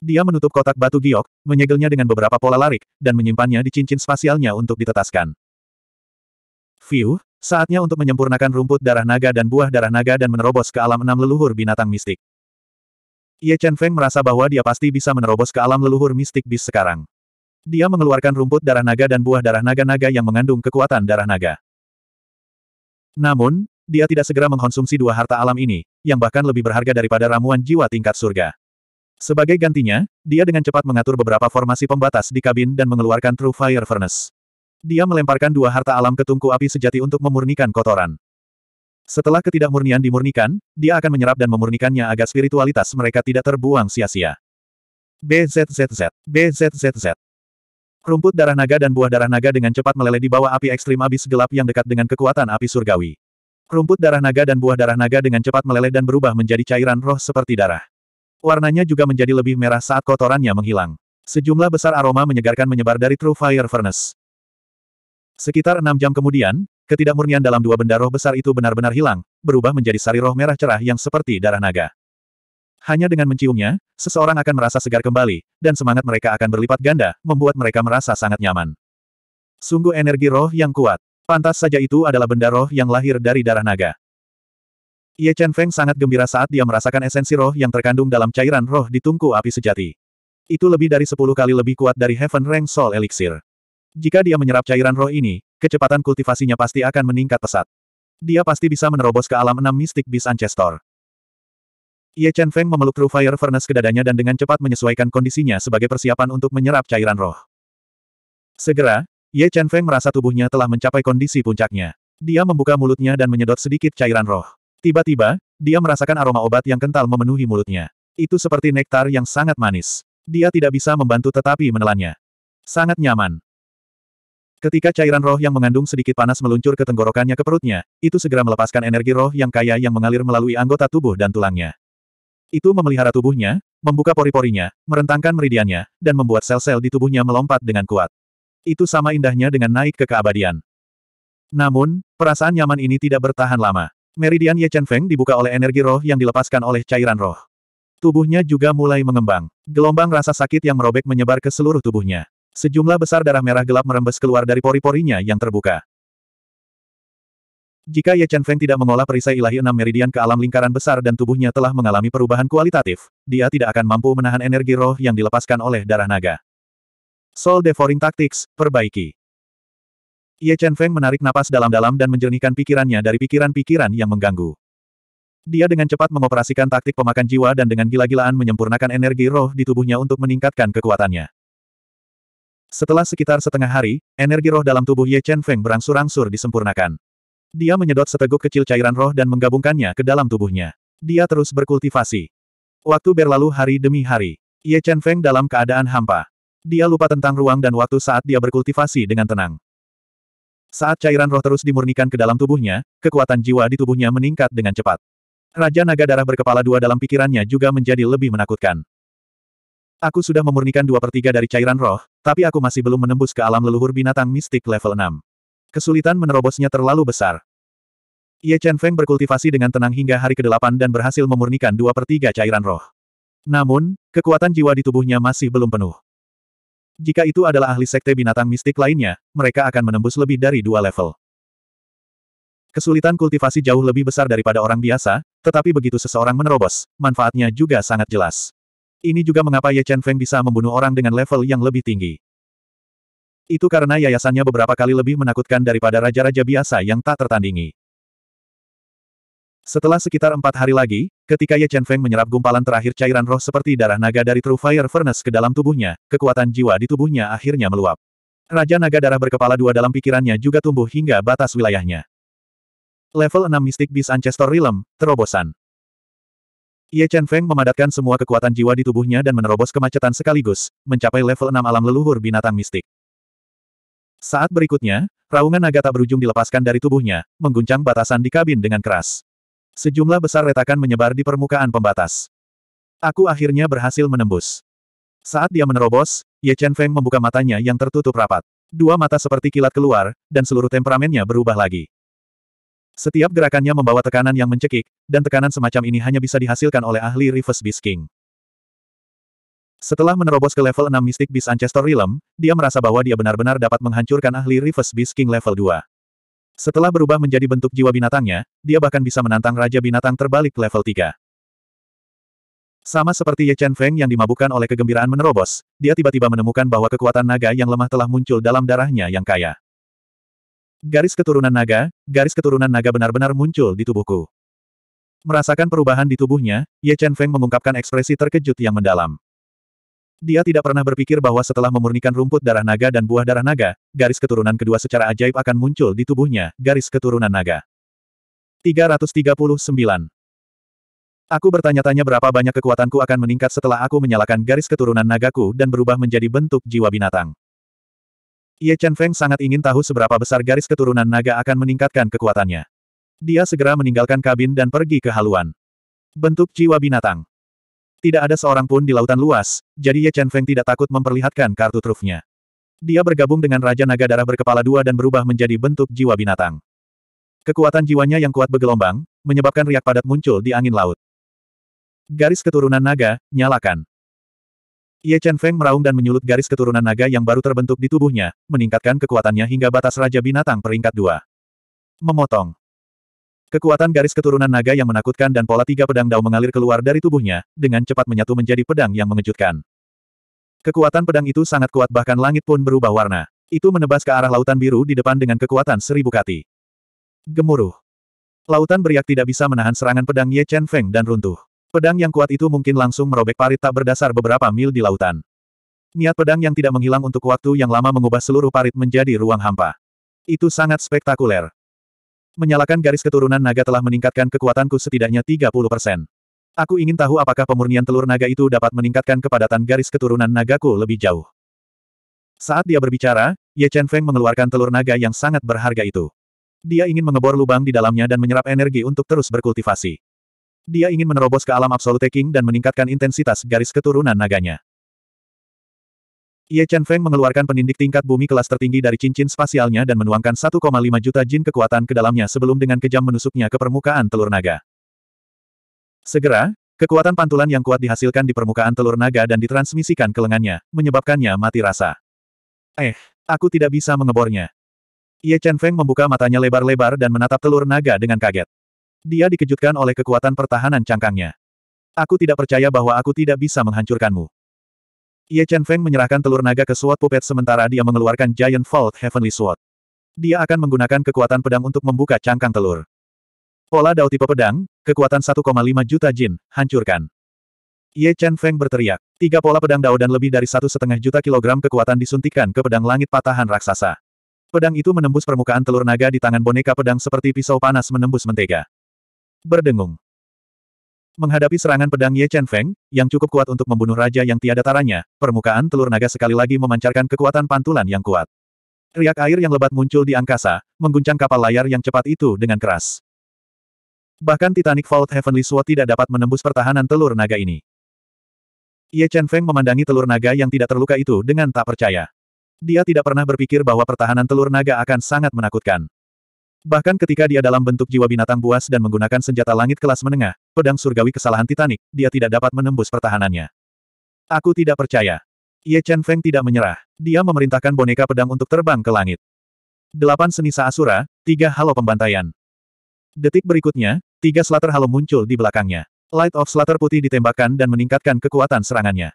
S1: Dia menutup kotak batu giok, menyegelnya dengan beberapa pola larik, dan menyimpannya di cincin spasialnya untuk ditetaskan. View, saatnya untuk menyempurnakan rumput darah naga dan buah darah naga dan menerobos ke alam enam leluhur binatang mistik. Ye Chen Feng merasa bahwa dia pasti bisa menerobos ke alam leluhur mistik bis sekarang. Dia mengeluarkan rumput darah naga dan buah darah naga-naga yang mengandung kekuatan darah naga. Namun, dia tidak segera mengkonsumsi dua harta alam ini, yang bahkan lebih berharga daripada ramuan jiwa tingkat surga. Sebagai gantinya, dia dengan cepat mengatur beberapa formasi pembatas di kabin dan mengeluarkan True Fire Furnace. Dia melemparkan dua harta alam ke tungku api sejati untuk memurnikan kotoran. Setelah ketidakmurnian dimurnikan, dia akan menyerap dan memurnikannya agar spiritualitas mereka tidak terbuang sia-sia. BZZZ, BZZZ. Rumput darah naga dan buah darah naga dengan cepat meleleh di bawah api ekstrim abis gelap yang dekat dengan kekuatan api surgawi. Rumput darah naga dan buah darah naga dengan cepat meleleh dan berubah menjadi cairan roh seperti darah. Warnanya juga menjadi lebih merah saat kotorannya menghilang. Sejumlah besar aroma menyegarkan menyebar dari True Fire Furnace. Sekitar enam jam kemudian, Ketidakmurnian dalam dua benda roh besar itu benar-benar hilang, berubah menjadi sari roh merah cerah yang seperti darah naga. Hanya dengan menciumnya, seseorang akan merasa segar kembali, dan semangat mereka akan berlipat ganda, membuat mereka merasa sangat nyaman. Sungguh energi roh yang kuat. Pantas saja itu adalah benda roh yang lahir dari darah naga. Ye Chen Feng sangat gembira saat dia merasakan esensi roh yang terkandung dalam cairan roh di tungku api sejati. Itu lebih dari sepuluh kali lebih kuat dari Heaven Rank Soul Elixir. Jika dia menyerap cairan roh ini, kecepatan kultivasinya pasti akan meningkat pesat. Dia pasti bisa menerobos ke alam enam mistik bis Ancestor. Ye Chen Feng memeluk True Fire Furnace ke dadanya dan dengan cepat menyesuaikan kondisinya sebagai persiapan untuk menyerap cairan roh. Segera, Ye Chen Feng merasa tubuhnya telah mencapai kondisi puncaknya. Dia membuka mulutnya dan menyedot sedikit cairan roh. Tiba-tiba, dia merasakan aroma obat yang kental memenuhi mulutnya. Itu seperti nektar yang sangat manis. Dia tidak bisa membantu tetapi menelannya. Sangat nyaman. Ketika cairan roh yang mengandung sedikit panas meluncur ke tenggorokannya ke perutnya, itu segera melepaskan energi roh yang kaya yang mengalir melalui anggota tubuh dan tulangnya. Itu memelihara tubuhnya, membuka pori-porinya, merentangkan meridiannya, dan membuat sel-sel di tubuhnya melompat dengan kuat. Itu sama indahnya dengan naik ke keabadian. Namun, perasaan nyaman ini tidak bertahan lama. Meridian Ye Chen Feng dibuka oleh energi roh yang dilepaskan oleh cairan roh. Tubuhnya juga mulai mengembang. Gelombang rasa sakit yang merobek menyebar ke seluruh tubuhnya. Sejumlah besar darah merah gelap merembes keluar dari pori-porinya yang terbuka. Jika Ye Chen Feng tidak mengolah perisai ilahi enam meridian ke alam lingkaran besar dan tubuhnya telah mengalami perubahan kualitatif, dia tidak akan mampu menahan energi roh yang dilepaskan oleh darah naga. Soul Devouring Tactics, perbaiki. Ye Chen Feng menarik napas dalam-dalam dan menjernihkan pikirannya dari pikiran-pikiran yang mengganggu. Dia dengan cepat mengoperasikan taktik pemakan jiwa dan dengan gila-gilaan menyempurnakan energi roh di tubuhnya untuk meningkatkan kekuatannya. Setelah sekitar setengah hari, energi roh dalam tubuh Ye Chen Feng berangsur-angsur disempurnakan. Dia menyedot seteguk kecil cairan roh dan menggabungkannya ke dalam tubuhnya. Dia terus berkultivasi. Waktu berlalu hari demi hari. Ye Chen Feng dalam keadaan hampa. Dia lupa tentang ruang dan waktu saat dia berkultivasi dengan tenang. Saat cairan roh terus dimurnikan ke dalam tubuhnya, kekuatan jiwa di tubuhnya meningkat dengan cepat. Raja naga darah berkepala dua dalam pikirannya juga menjadi lebih menakutkan. Aku sudah memurnikan dua per tiga dari cairan roh, tapi aku masih belum menembus ke alam leluhur binatang mistik level 6. Kesulitan menerobosnya terlalu besar. Ye Chen Feng berkultivasi dengan tenang hingga hari ke-8 dan berhasil memurnikan dua per 3 cairan roh. Namun, kekuatan jiwa di tubuhnya masih belum penuh. Jika itu adalah ahli sekte binatang mistik lainnya, mereka akan menembus lebih dari dua level. Kesulitan kultivasi jauh lebih besar daripada orang biasa, tetapi begitu seseorang menerobos, manfaatnya juga sangat jelas. Ini juga mengapa Ye Chen Feng bisa membunuh orang dengan level yang lebih tinggi. Itu karena yayasannya beberapa kali lebih menakutkan daripada raja-raja biasa yang tak tertandingi. Setelah sekitar empat hari lagi, ketika Ye Chen Feng menyerap gumpalan terakhir cairan roh seperti darah naga dari True Fire Furnace ke dalam tubuhnya, kekuatan jiwa di tubuhnya akhirnya meluap. Raja naga darah berkepala dua dalam pikirannya juga tumbuh hingga batas wilayahnya. Level 6 Mystic Beast Ancestor Realm, terobosan. Ye Chen Feng memadatkan semua kekuatan jiwa di tubuhnya dan menerobos kemacetan sekaligus, mencapai level 6 alam leluhur binatang mistik. Saat berikutnya, raungan naga tak berujung dilepaskan dari tubuhnya, mengguncang batasan di kabin dengan keras. Sejumlah besar retakan menyebar di permukaan pembatas. Aku akhirnya berhasil menembus. Saat dia menerobos, Ye Chen Feng membuka matanya yang tertutup rapat. Dua mata seperti kilat keluar, dan seluruh temperamennya berubah lagi. Setiap gerakannya membawa tekanan yang mencekik, dan tekanan semacam ini hanya bisa dihasilkan oleh ahli Reverse Beast King. Setelah menerobos ke level 6 Mystic Beast Ancestor Realm, dia merasa bahwa dia benar-benar dapat menghancurkan ahli Reverse Beast King level 2. Setelah berubah menjadi bentuk jiwa binatangnya, dia bahkan bisa menantang Raja Binatang terbalik level 3. Sama seperti Ye Chen Feng yang dimabukkan oleh kegembiraan menerobos, dia tiba-tiba menemukan bahwa kekuatan naga yang lemah telah muncul dalam darahnya yang kaya. Garis keturunan naga, garis keturunan naga benar-benar muncul di tubuhku. Merasakan perubahan di tubuhnya, Ye Chen Feng mengungkapkan ekspresi terkejut yang mendalam. Dia tidak pernah berpikir bahwa setelah memurnikan rumput darah naga dan buah darah naga, garis keturunan kedua secara ajaib akan muncul di tubuhnya, garis keturunan naga. 339. Aku bertanya-tanya berapa banyak kekuatanku akan meningkat setelah aku menyalakan garis keturunan nagaku dan berubah menjadi bentuk jiwa binatang. Ye Chen Feng sangat ingin tahu seberapa besar garis keturunan naga akan meningkatkan kekuatannya. Dia segera meninggalkan kabin dan pergi ke haluan. Bentuk jiwa binatang. Tidak ada seorang pun di lautan luas, jadi Ye Chen Feng tidak takut memperlihatkan kartu trufnya. Dia bergabung dengan Raja Naga Darah berkepala dua dan berubah menjadi bentuk jiwa binatang. Kekuatan jiwanya yang kuat bergelombang, menyebabkan riak padat muncul di angin laut. Garis keturunan naga, nyalakan. Ye Chen Feng meraung dan menyulut garis keturunan naga yang baru terbentuk di tubuhnya, meningkatkan kekuatannya hingga batas Raja Binatang peringkat dua. Memotong. Kekuatan garis keturunan naga yang menakutkan dan pola tiga pedang dao mengalir keluar dari tubuhnya, dengan cepat menyatu menjadi pedang yang mengejutkan. Kekuatan pedang itu sangat kuat bahkan langit pun berubah warna. Itu menebas ke arah lautan biru di depan dengan kekuatan seribu kati. Gemuruh. Lautan beriak tidak bisa menahan serangan pedang Ye Chen Feng dan runtuh. Pedang yang kuat itu mungkin langsung merobek parit tak berdasar beberapa mil di lautan. Niat pedang yang tidak menghilang untuk waktu yang lama mengubah seluruh parit menjadi ruang hampa. Itu sangat spektakuler. Menyalakan garis keturunan naga telah meningkatkan kekuatanku setidaknya 30 persen. Aku ingin tahu apakah pemurnian telur naga itu dapat meningkatkan kepadatan garis keturunan nagaku lebih jauh. Saat dia berbicara, Ye Chen Feng mengeluarkan telur naga yang sangat berharga itu. Dia ingin mengebor lubang di dalamnya dan menyerap energi untuk terus berkultivasi. Dia ingin menerobos ke alam Absolute King dan meningkatkan intensitas garis keturunan naganya. Ye Chen Feng mengeluarkan penindik tingkat bumi kelas tertinggi dari cincin spasialnya dan menuangkan 1,5 juta jin kekuatan ke dalamnya sebelum dengan kejam menusuknya ke permukaan telur naga. Segera, kekuatan pantulan yang kuat dihasilkan di permukaan telur naga dan ditransmisikan ke lengannya, menyebabkannya mati rasa. Eh, aku tidak bisa mengebornya. Ye Chen Feng membuka matanya lebar-lebar dan menatap telur naga dengan kaget. Dia dikejutkan oleh kekuatan pertahanan cangkangnya. Aku tidak percaya bahwa aku tidak bisa menghancurkanmu. Ye Chen Feng menyerahkan telur naga ke Sword Puppet sementara dia mengeluarkan Giant Vault Heavenly Sword. Dia akan menggunakan kekuatan pedang untuk membuka cangkang telur. Pola dao tipe pedang, kekuatan 1,5 juta jin, hancurkan. Ye Chen Feng berteriak. Tiga pola pedang dao dan lebih dari satu setengah juta kilogram kekuatan disuntikan ke pedang langit patahan raksasa. Pedang itu menembus permukaan telur naga di tangan boneka pedang seperti pisau panas menembus mentega berdengung. Menghadapi serangan pedang Ye Chen Feng, yang cukup kuat untuk membunuh raja yang tiada taranya, permukaan telur naga sekali lagi memancarkan kekuatan pantulan yang kuat. Riak air yang lebat muncul di angkasa, mengguncang kapal layar yang cepat itu dengan keras. Bahkan Titanic Vault Heavenly Sword tidak dapat menembus pertahanan telur naga ini. Ye Chen Feng memandangi telur naga yang tidak terluka itu dengan tak percaya. Dia tidak pernah berpikir bahwa pertahanan telur naga akan sangat menakutkan. Bahkan ketika dia dalam bentuk jiwa binatang buas dan menggunakan senjata langit kelas menengah, pedang surgawi kesalahan Titanic, dia tidak dapat menembus pertahanannya. Aku tidak percaya. Ye Chen Feng tidak menyerah. Dia memerintahkan boneka pedang untuk terbang ke langit. Delapan seni Asura, tiga halo pembantaian. Detik berikutnya, tiga slater halo muncul di belakangnya. Light of slater putih ditembakkan dan meningkatkan kekuatan serangannya.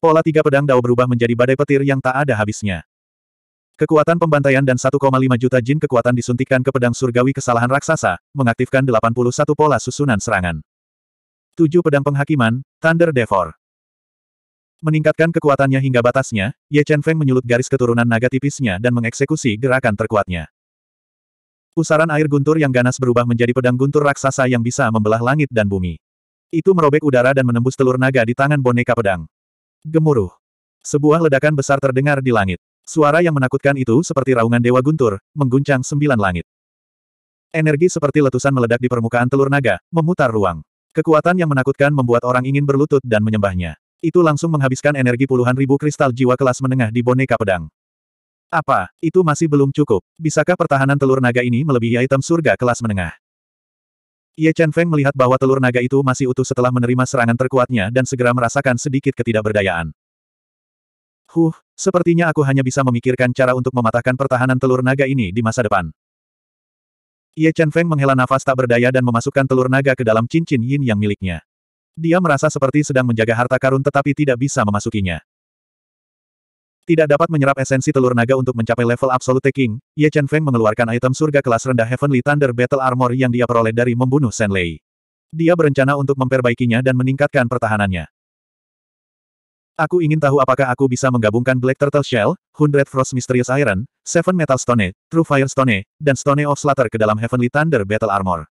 S1: Pola tiga pedang dao berubah menjadi badai petir yang tak ada habisnya. Kekuatan pembantaian dan 1,5 juta jin kekuatan disuntikkan ke pedang surgawi kesalahan raksasa, mengaktifkan 81 pola susunan serangan. 7 pedang penghakiman, Thunder Devor. Meningkatkan kekuatannya hingga batasnya, Ye Chen Feng menyulut garis keturunan naga tipisnya dan mengeksekusi gerakan terkuatnya. Pusaran air guntur yang ganas berubah menjadi pedang guntur raksasa yang bisa membelah langit dan bumi. Itu merobek udara dan menembus telur naga di tangan boneka pedang. Gemuruh. Sebuah ledakan besar terdengar di langit. Suara yang menakutkan itu seperti raungan dewa guntur, mengguncang sembilan langit. Energi seperti letusan meledak di permukaan telur naga, memutar ruang. Kekuatan yang menakutkan membuat orang ingin berlutut dan menyembahnya. Itu langsung menghabiskan energi puluhan ribu kristal jiwa kelas menengah di boneka pedang. Apa, itu masih belum cukup. Bisakah pertahanan telur naga ini melebihi item surga kelas menengah? Ye Chen Feng melihat bahwa telur naga itu masih utuh setelah menerima serangan terkuatnya dan segera merasakan sedikit ketidakberdayaan. Huh, sepertinya aku hanya bisa memikirkan cara untuk mematahkan pertahanan telur naga ini di masa depan. Ye Chen Feng menghela nafas tak berdaya dan memasukkan telur naga ke dalam cincin yin yang miliknya. Dia merasa seperti sedang menjaga harta karun tetapi tidak bisa memasukinya. Tidak dapat menyerap esensi telur naga untuk mencapai level Absolute King, Ye Chen Feng mengeluarkan item surga kelas rendah Heavenly Thunder Battle Armor yang dia peroleh dari membunuh Shen Lei. Dia berencana untuk memperbaikinya dan meningkatkan pertahanannya. Aku ingin tahu apakah aku bisa menggabungkan Black Turtle Shell, Hundred Frost Mysterious Iron, Seven Metal Stone, True Fire Stone, dan Stone of Slaughter ke dalam Heavenly Thunder Battle Armor.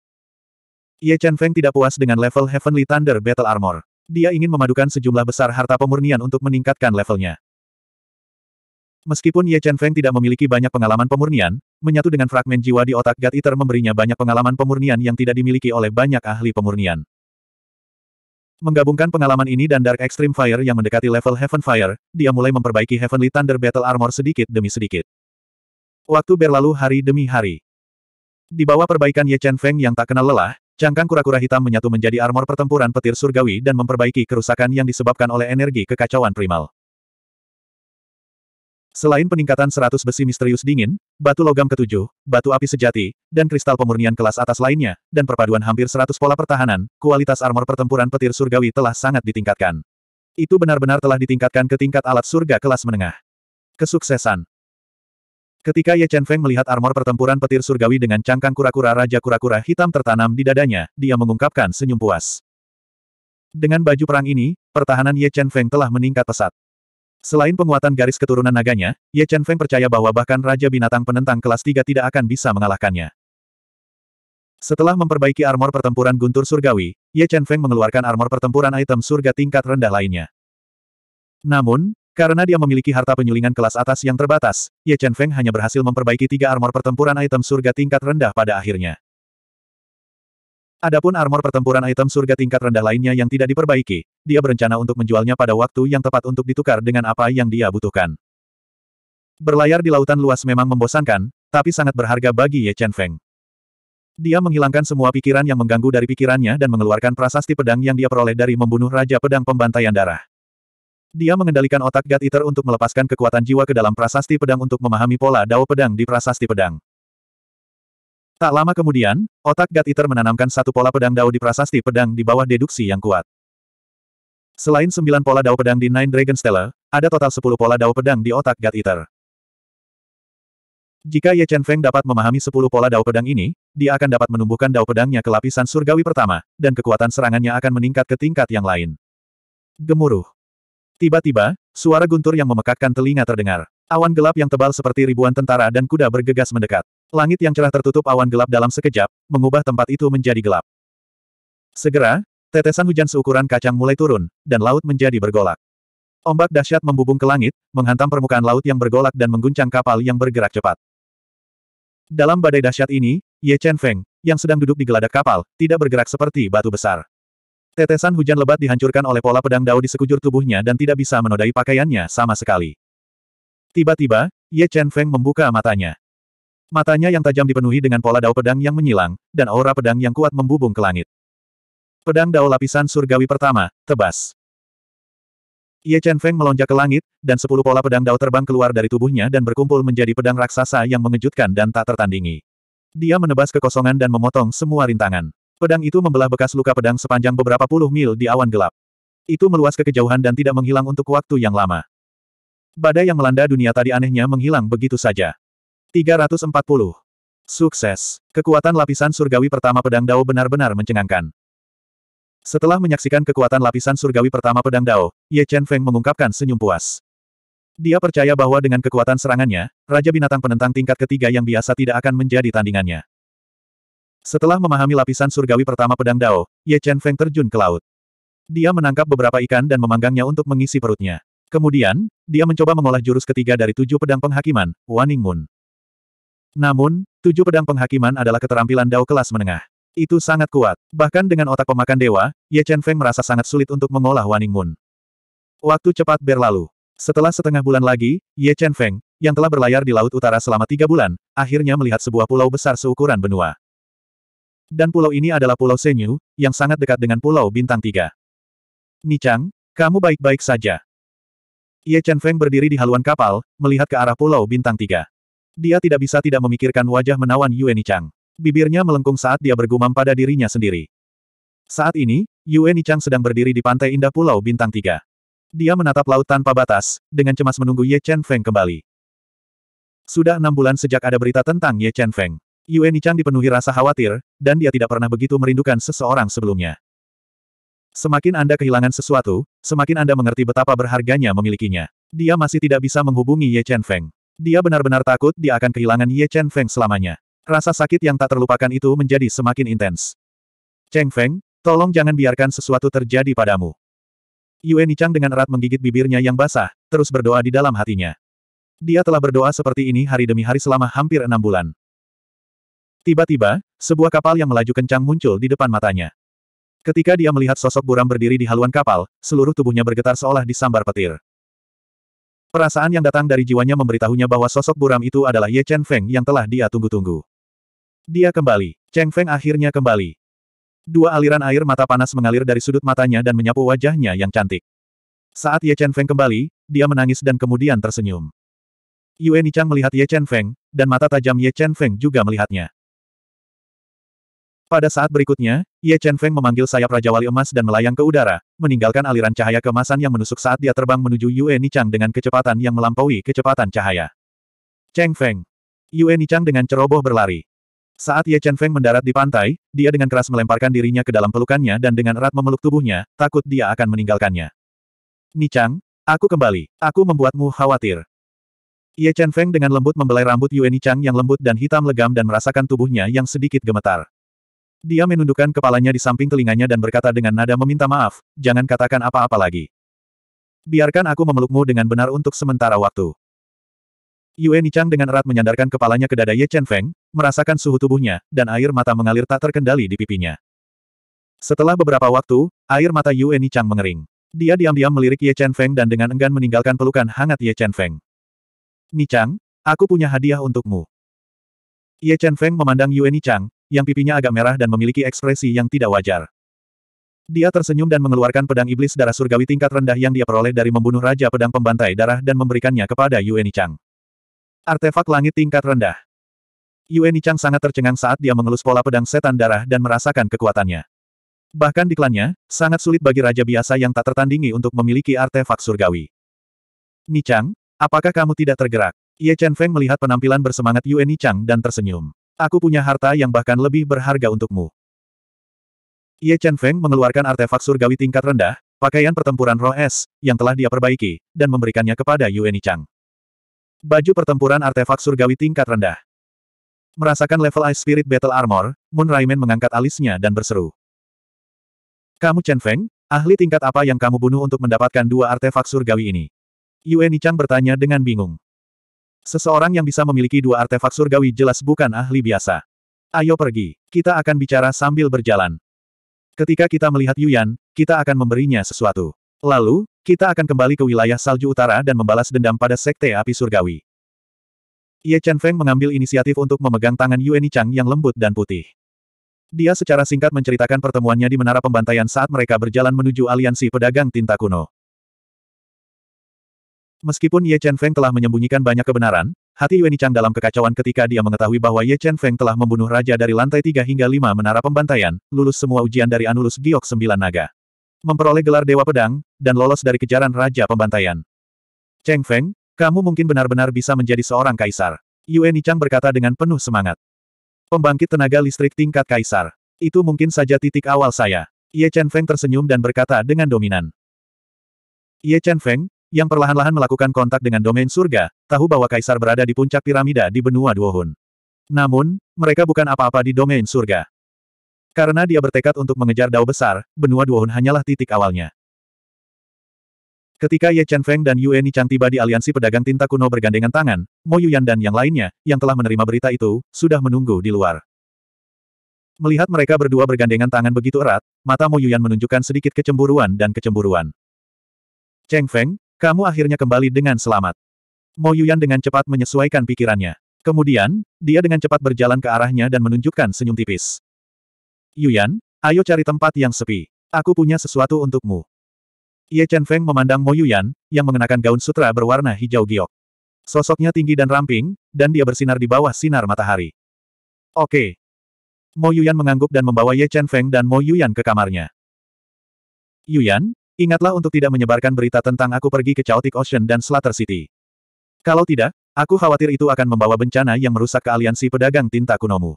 S1: Ye Chen Feng tidak puas dengan level Heavenly Thunder Battle Armor. Dia ingin memadukan sejumlah besar harta pemurnian untuk meningkatkan levelnya. Meskipun Ye Chen Feng tidak memiliki banyak pengalaman pemurnian, menyatu dengan fragmen jiwa di otak God Eater memberinya banyak pengalaman pemurnian yang tidak dimiliki oleh banyak ahli pemurnian. Menggabungkan pengalaman ini dan Dark Extreme Fire yang mendekati level Heaven Fire, dia mulai memperbaiki Heavenly Thunder Battle Armor sedikit demi sedikit. Waktu berlalu hari demi hari. Di bawah perbaikan Ye Chen Feng yang tak kenal lelah, cangkang kura-kura hitam menyatu menjadi armor pertempuran petir surgawi dan memperbaiki kerusakan yang disebabkan oleh energi kekacauan primal. Selain peningkatan 100 besi misterius dingin, batu logam ketujuh, batu api sejati, dan kristal pemurnian kelas atas lainnya, dan perpaduan hampir 100 pola pertahanan, kualitas armor pertempuran petir surgawi telah sangat ditingkatkan. Itu benar-benar telah ditingkatkan ke tingkat alat surga kelas menengah. Kesuksesan Ketika Ye Chen Feng melihat armor pertempuran petir surgawi dengan cangkang kura-kura raja kura-kura hitam tertanam di dadanya, dia mengungkapkan senyum puas. Dengan baju perang ini, pertahanan Ye Chen Feng telah meningkat pesat. Selain penguatan garis keturunan naganya, Ye Chen Feng percaya bahwa bahkan Raja Binatang Penentang kelas 3 tidak akan bisa mengalahkannya. Setelah memperbaiki armor pertempuran guntur surgawi, Ye Chen Feng mengeluarkan armor pertempuran item surga tingkat rendah lainnya. Namun, karena dia memiliki harta penyulingan kelas atas yang terbatas, Ye Chen Feng hanya berhasil memperbaiki tiga armor pertempuran item surga tingkat rendah pada akhirnya. Adapun armor pertempuran item surga tingkat rendah lainnya yang tidak diperbaiki, dia berencana untuk menjualnya pada waktu yang tepat untuk ditukar dengan apa yang dia butuhkan. Berlayar di lautan luas memang membosankan, tapi sangat berharga bagi Ye Chen Feng. Dia menghilangkan semua pikiran yang mengganggu dari pikirannya dan mengeluarkan prasasti pedang yang dia peroleh dari membunuh Raja Pedang Pembantaian Darah. Dia mengendalikan otak God Eater untuk melepaskan kekuatan jiwa ke dalam prasasti pedang untuk memahami pola dao pedang di prasasti pedang. Tak lama kemudian, otak God Eater menanamkan satu pola pedang dao di prasasti pedang di bawah deduksi yang kuat. Selain sembilan pola dao pedang di Nine Dragon Stellar, ada total sepuluh pola dao pedang di otak God Eater. Jika Ye Chen Feng dapat memahami sepuluh pola dao pedang ini, dia akan dapat menumbuhkan dao pedangnya ke lapisan surgawi pertama, dan kekuatan serangannya akan meningkat ke tingkat yang lain. Gemuruh. Tiba-tiba, suara guntur yang memekakkan telinga terdengar. Awan gelap yang tebal seperti ribuan tentara dan kuda bergegas mendekat. Langit yang cerah tertutup awan gelap dalam sekejap, mengubah tempat itu menjadi gelap. Segera, tetesan hujan seukuran kacang mulai turun, dan laut menjadi bergolak. Ombak dahsyat membubung ke langit, menghantam permukaan laut yang bergolak dan mengguncang kapal yang bergerak cepat. Dalam badai dahsyat ini, Ye Chen Feng, yang sedang duduk di geladak kapal, tidak bergerak seperti batu besar. Tetesan hujan lebat dihancurkan oleh pola pedang dao di sekujur tubuhnya dan tidak bisa menodai pakaiannya sama sekali. Tiba-tiba, Ye Chen Feng membuka matanya. Matanya yang tajam dipenuhi dengan pola dao pedang yang menyilang, dan aura pedang yang kuat membubung ke langit. Pedang dao lapisan surgawi pertama, tebas. Ye Chen Feng melonjak ke langit, dan sepuluh pola pedang dao terbang keluar dari tubuhnya dan berkumpul menjadi pedang raksasa yang mengejutkan dan tak tertandingi. Dia menebas kekosongan dan memotong semua rintangan. Pedang itu membelah bekas luka pedang sepanjang beberapa puluh mil di awan gelap. Itu meluas ke kejauhan dan tidak menghilang untuk waktu yang lama. Badai yang melanda dunia tadi anehnya menghilang begitu saja. 340. Sukses. Kekuatan lapisan surgawi pertama pedang Dao benar-benar mencengangkan. Setelah menyaksikan kekuatan lapisan surgawi pertama pedang Dao, Ye Chen Feng mengungkapkan senyum puas. Dia percaya bahwa dengan kekuatan serangannya, Raja Binatang Penentang tingkat ketiga yang biasa tidak akan menjadi tandingannya. Setelah memahami lapisan surgawi pertama pedang Dao, Ye Chen Feng terjun ke laut. Dia menangkap beberapa ikan dan memanggangnya untuk mengisi perutnya. Kemudian, dia mencoba mengolah jurus ketiga dari tujuh pedang penghakiman, Waning Moon. Namun, tujuh pedang penghakiman adalah keterampilan Dao kelas menengah. Itu sangat kuat. Bahkan dengan otak pemakan dewa, Ye Chen Feng merasa sangat sulit untuk mengolah Waning Moon. Waktu cepat berlalu. Setelah setengah bulan lagi, Ye Chen Feng, yang telah berlayar di Laut Utara selama tiga bulan, akhirnya melihat sebuah pulau besar seukuran benua. Dan pulau ini adalah Pulau Senyu, yang sangat dekat dengan Pulau Bintang Tiga. Nichang, kamu baik-baik saja. Ye Chen Feng berdiri di haluan kapal, melihat ke arah Pulau Bintang Tiga. Dia tidak bisa tidak memikirkan wajah menawan Yueni Chang. Bibirnya melengkung saat dia bergumam pada dirinya sendiri. Saat ini, Yueni Chang sedang berdiri di pantai indah Pulau Bintang Tiga. Dia menatap laut tanpa batas, dengan cemas menunggu Ye Chen Feng kembali. Sudah enam bulan sejak ada berita tentang Ye Chen Feng. Yueni Chang dipenuhi rasa khawatir, dan dia tidak pernah begitu merindukan seseorang sebelumnya. Semakin Anda kehilangan sesuatu, semakin Anda mengerti betapa berharganya memilikinya. Dia masih tidak bisa menghubungi Ye Chen Feng. Dia benar-benar takut dia akan kehilangan Ye Chen Feng selamanya. Rasa sakit yang tak terlupakan itu menjadi semakin intens. Cheng Feng, tolong jangan biarkan sesuatu terjadi padamu. Yue Nichang dengan erat menggigit bibirnya yang basah, terus berdoa di dalam hatinya. Dia telah berdoa seperti ini hari demi hari selama hampir enam bulan. Tiba-tiba, sebuah kapal yang melaju kencang muncul di depan matanya. Ketika dia melihat sosok buram berdiri di haluan kapal, seluruh tubuhnya bergetar seolah disambar petir. Perasaan yang datang dari jiwanya memberitahunya bahwa sosok buram itu adalah Ye Chen Feng yang telah dia tunggu-tunggu. Dia kembali. Cheng Feng akhirnya kembali. Dua aliran air mata panas mengalir dari sudut matanya dan menyapu wajahnya yang cantik. Saat Ye Chen Feng kembali, dia menangis dan kemudian tersenyum. Yue Nichang melihat Ye Chen Feng, dan mata tajam Ye Chen Feng juga melihatnya. Pada saat berikutnya, Ye Chen Feng memanggil sayap Raja Wali Emas dan melayang ke udara, meninggalkan aliran cahaya kemasan yang menusuk saat dia terbang menuju Yue Nichang dengan kecepatan yang melampaui kecepatan cahaya. Cheng Feng. Yue Nichang dengan ceroboh berlari. Saat Ye Chen Feng mendarat di pantai, dia dengan keras melemparkan dirinya ke dalam pelukannya dan dengan erat memeluk tubuhnya, takut dia akan meninggalkannya. Nichang, aku kembali. Aku membuatmu khawatir. Ye Chen Feng dengan lembut membelai rambut Yue Nichang yang lembut dan hitam legam dan merasakan tubuhnya yang sedikit gemetar. Dia menundukkan kepalanya di samping telinganya dan berkata dengan nada meminta maaf, jangan katakan apa-apa lagi. Biarkan aku memelukmu dengan benar untuk sementara waktu. Yue Nichang dengan erat menyandarkan kepalanya ke dada Ye Chen Feng, merasakan suhu tubuhnya, dan air mata mengalir tak terkendali di pipinya. Setelah beberapa waktu, air mata Yue Nichang mengering. Dia diam-diam melirik Ye Chen Feng dan dengan enggan meninggalkan pelukan hangat Ye Chen Feng. Nichang, aku punya hadiah untukmu. Ye Chen Feng memandang Yue Nichang, yang pipinya agak merah dan memiliki ekspresi yang tidak wajar. Dia tersenyum dan mengeluarkan pedang iblis darah surgawi tingkat rendah yang dia peroleh dari membunuh Raja Pedang Pembantai Darah dan memberikannya kepada Yueni Chang. Artefak langit tingkat rendah. Yueni Chang sangat tercengang saat dia mengelus pola pedang setan darah dan merasakan kekuatannya. Bahkan di klannya, sangat sulit bagi raja biasa yang tak tertandingi untuk memiliki artefak surgawi. Nichang, apakah kamu tidak tergerak? Ye Chen Feng melihat penampilan bersemangat Yue Nichang dan tersenyum. Aku punya harta yang bahkan lebih berharga untukmu. Ye Chen Feng mengeluarkan artefak surgawi tingkat rendah, pakaian pertempuran roh es, yang telah dia perbaiki, dan memberikannya kepada Yueni Chang. Baju pertempuran artefak surgawi tingkat rendah. Merasakan level Ice Spirit Battle Armor, Moon Raimen mengangkat alisnya dan berseru. Kamu Chen Feng, ahli tingkat apa yang kamu bunuh untuk mendapatkan dua artefak surgawi ini? Yueni Chang bertanya dengan bingung. Seseorang yang bisa memiliki dua artefak surgawi jelas bukan ahli biasa. Ayo pergi, kita akan bicara sambil berjalan. Ketika kita melihat Yuyan, kita akan memberinya sesuatu. Lalu, kita akan kembali ke wilayah salju utara dan membalas dendam pada sekte api surgawi. Ye Chen Feng mengambil inisiatif untuk memegang tangan Yuan Chang yang lembut dan putih. Dia secara singkat menceritakan pertemuannya di Menara Pembantaian saat mereka berjalan menuju aliansi pedagang tinta kuno. Meskipun Ye Chen Feng telah menyembunyikan banyak kebenaran, hati Yuan Chang dalam kekacauan ketika dia mengetahui bahwa Ye Chen Feng telah membunuh raja dari lantai 3 hingga 5 menara pembantaian, lulus semua ujian dari Anulus Giok Sembilan Naga. Memperoleh gelar Dewa Pedang, dan lolos dari kejaran Raja Pembantaian. Cheng Feng, kamu mungkin benar-benar bisa menjadi seorang kaisar. Yuan Chang berkata dengan penuh semangat. Pembangkit tenaga listrik tingkat kaisar. Itu mungkin saja titik awal saya. Ye Chen Feng tersenyum dan berkata dengan dominan. Ye Chen Feng, yang perlahan-lahan melakukan kontak dengan domain surga, tahu bahwa kaisar berada di puncak piramida di benua Duohun. Namun, mereka bukan apa-apa di domain surga. Karena dia bertekad untuk mengejar dao besar, benua Duohun hanyalah titik awalnya. Ketika Ye Chen Feng dan Yue Nichang tiba di aliansi pedagang tinta kuno bergandengan tangan, Mo Yuyan dan yang lainnya, yang telah menerima berita itu, sudah menunggu di luar. Melihat mereka berdua bergandengan tangan begitu erat, mata Mo Yuyan menunjukkan sedikit kecemburuan dan kecemburuan. Cheng Feng, kamu akhirnya kembali dengan selamat. Mo Yuyan dengan cepat menyesuaikan pikirannya. Kemudian, dia dengan cepat berjalan ke arahnya dan menunjukkan senyum tipis. Yuyan, ayo cari tempat yang sepi. Aku punya sesuatu untukmu. Ye Chen Feng memandang Mo Yuyan, yang mengenakan gaun sutra berwarna hijau giok. Sosoknya tinggi dan ramping, dan dia bersinar di bawah sinar matahari. Oke. Mo Yuyan mengangguk dan membawa Ye Chen Feng dan Mo Yuyan ke kamarnya. Yuyan, Ingatlah untuk tidak menyebarkan berita tentang aku pergi ke Chaotic Ocean dan Slater City. Kalau tidak, aku khawatir itu akan membawa bencana yang merusak ke aliansi pedagang tinta kunomu.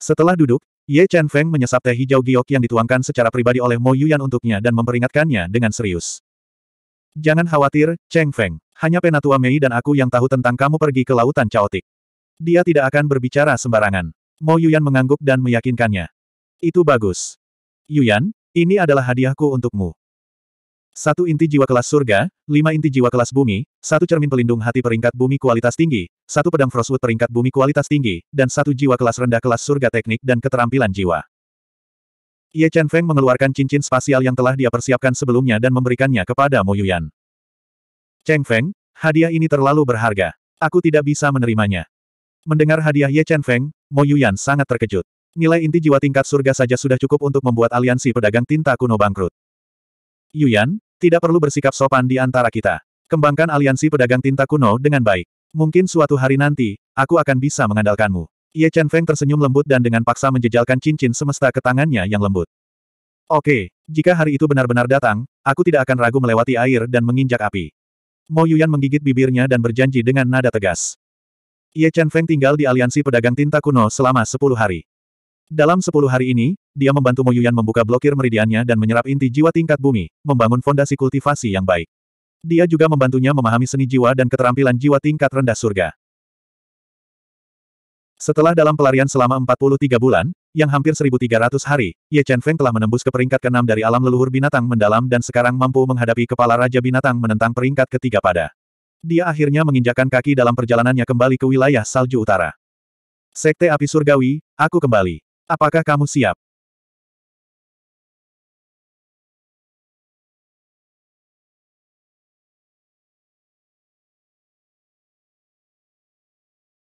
S1: Setelah duduk, Ye Chen Feng menyesap teh hijau giok yang dituangkan secara pribadi oleh Mo Yuyan untuknya dan memperingatkannya dengan serius. Jangan khawatir, Cheng Feng. Hanya Penatua Mei dan aku yang tahu tentang kamu pergi ke lautan caotik. Dia tidak akan berbicara sembarangan. Mo Yuyan mengangguk dan meyakinkannya. Itu bagus. Yuyan, ini adalah hadiahku untukmu. Satu inti jiwa kelas surga, lima inti jiwa kelas bumi, satu cermin pelindung hati peringkat bumi kualitas tinggi, satu pedang Frostwood peringkat bumi kualitas tinggi, dan satu jiwa kelas rendah kelas surga teknik dan keterampilan jiwa. Ye Chen Feng mengeluarkan cincin spasial yang telah dia persiapkan sebelumnya dan memberikannya kepada Mo Yuyan. Cheng Feng, hadiah ini terlalu berharga. Aku tidak bisa menerimanya. Mendengar hadiah Ye Chen Feng, Mo Yuyan sangat terkejut. Nilai inti jiwa tingkat surga saja sudah cukup untuk membuat aliansi pedagang tinta kuno bangkrut. Yuyan, tidak perlu bersikap sopan di antara kita. Kembangkan aliansi pedagang tinta kuno dengan baik. Mungkin suatu hari nanti, aku akan bisa mengandalkanmu. Ye Chen Feng tersenyum lembut dan dengan paksa menjejalkan cincin semesta ke tangannya yang lembut. Oke, jika hari itu benar-benar datang, aku tidak akan ragu melewati air dan menginjak api. Mo Yuyan menggigit bibirnya dan berjanji dengan nada tegas. Ye Chen Feng tinggal di aliansi pedagang tinta kuno selama 10 hari. Dalam sepuluh hari ini, dia membantu Yuyan membuka blokir meridiannya dan menyerap inti jiwa tingkat bumi, membangun fondasi kultivasi yang baik. Dia juga membantunya memahami seni jiwa dan keterampilan jiwa tingkat rendah surga. Setelah dalam pelarian selama 43 bulan, yang hampir 1300 hari, Ye Chen Feng telah menembus ke peringkat ke-6 dari alam leluhur binatang mendalam dan sekarang mampu menghadapi kepala Raja Binatang menentang peringkat ketiga pada. Dia akhirnya menginjakan kaki dalam perjalanannya kembali ke wilayah salju utara. Sekte Api Surgawi, aku kembali. Apakah kamu siap?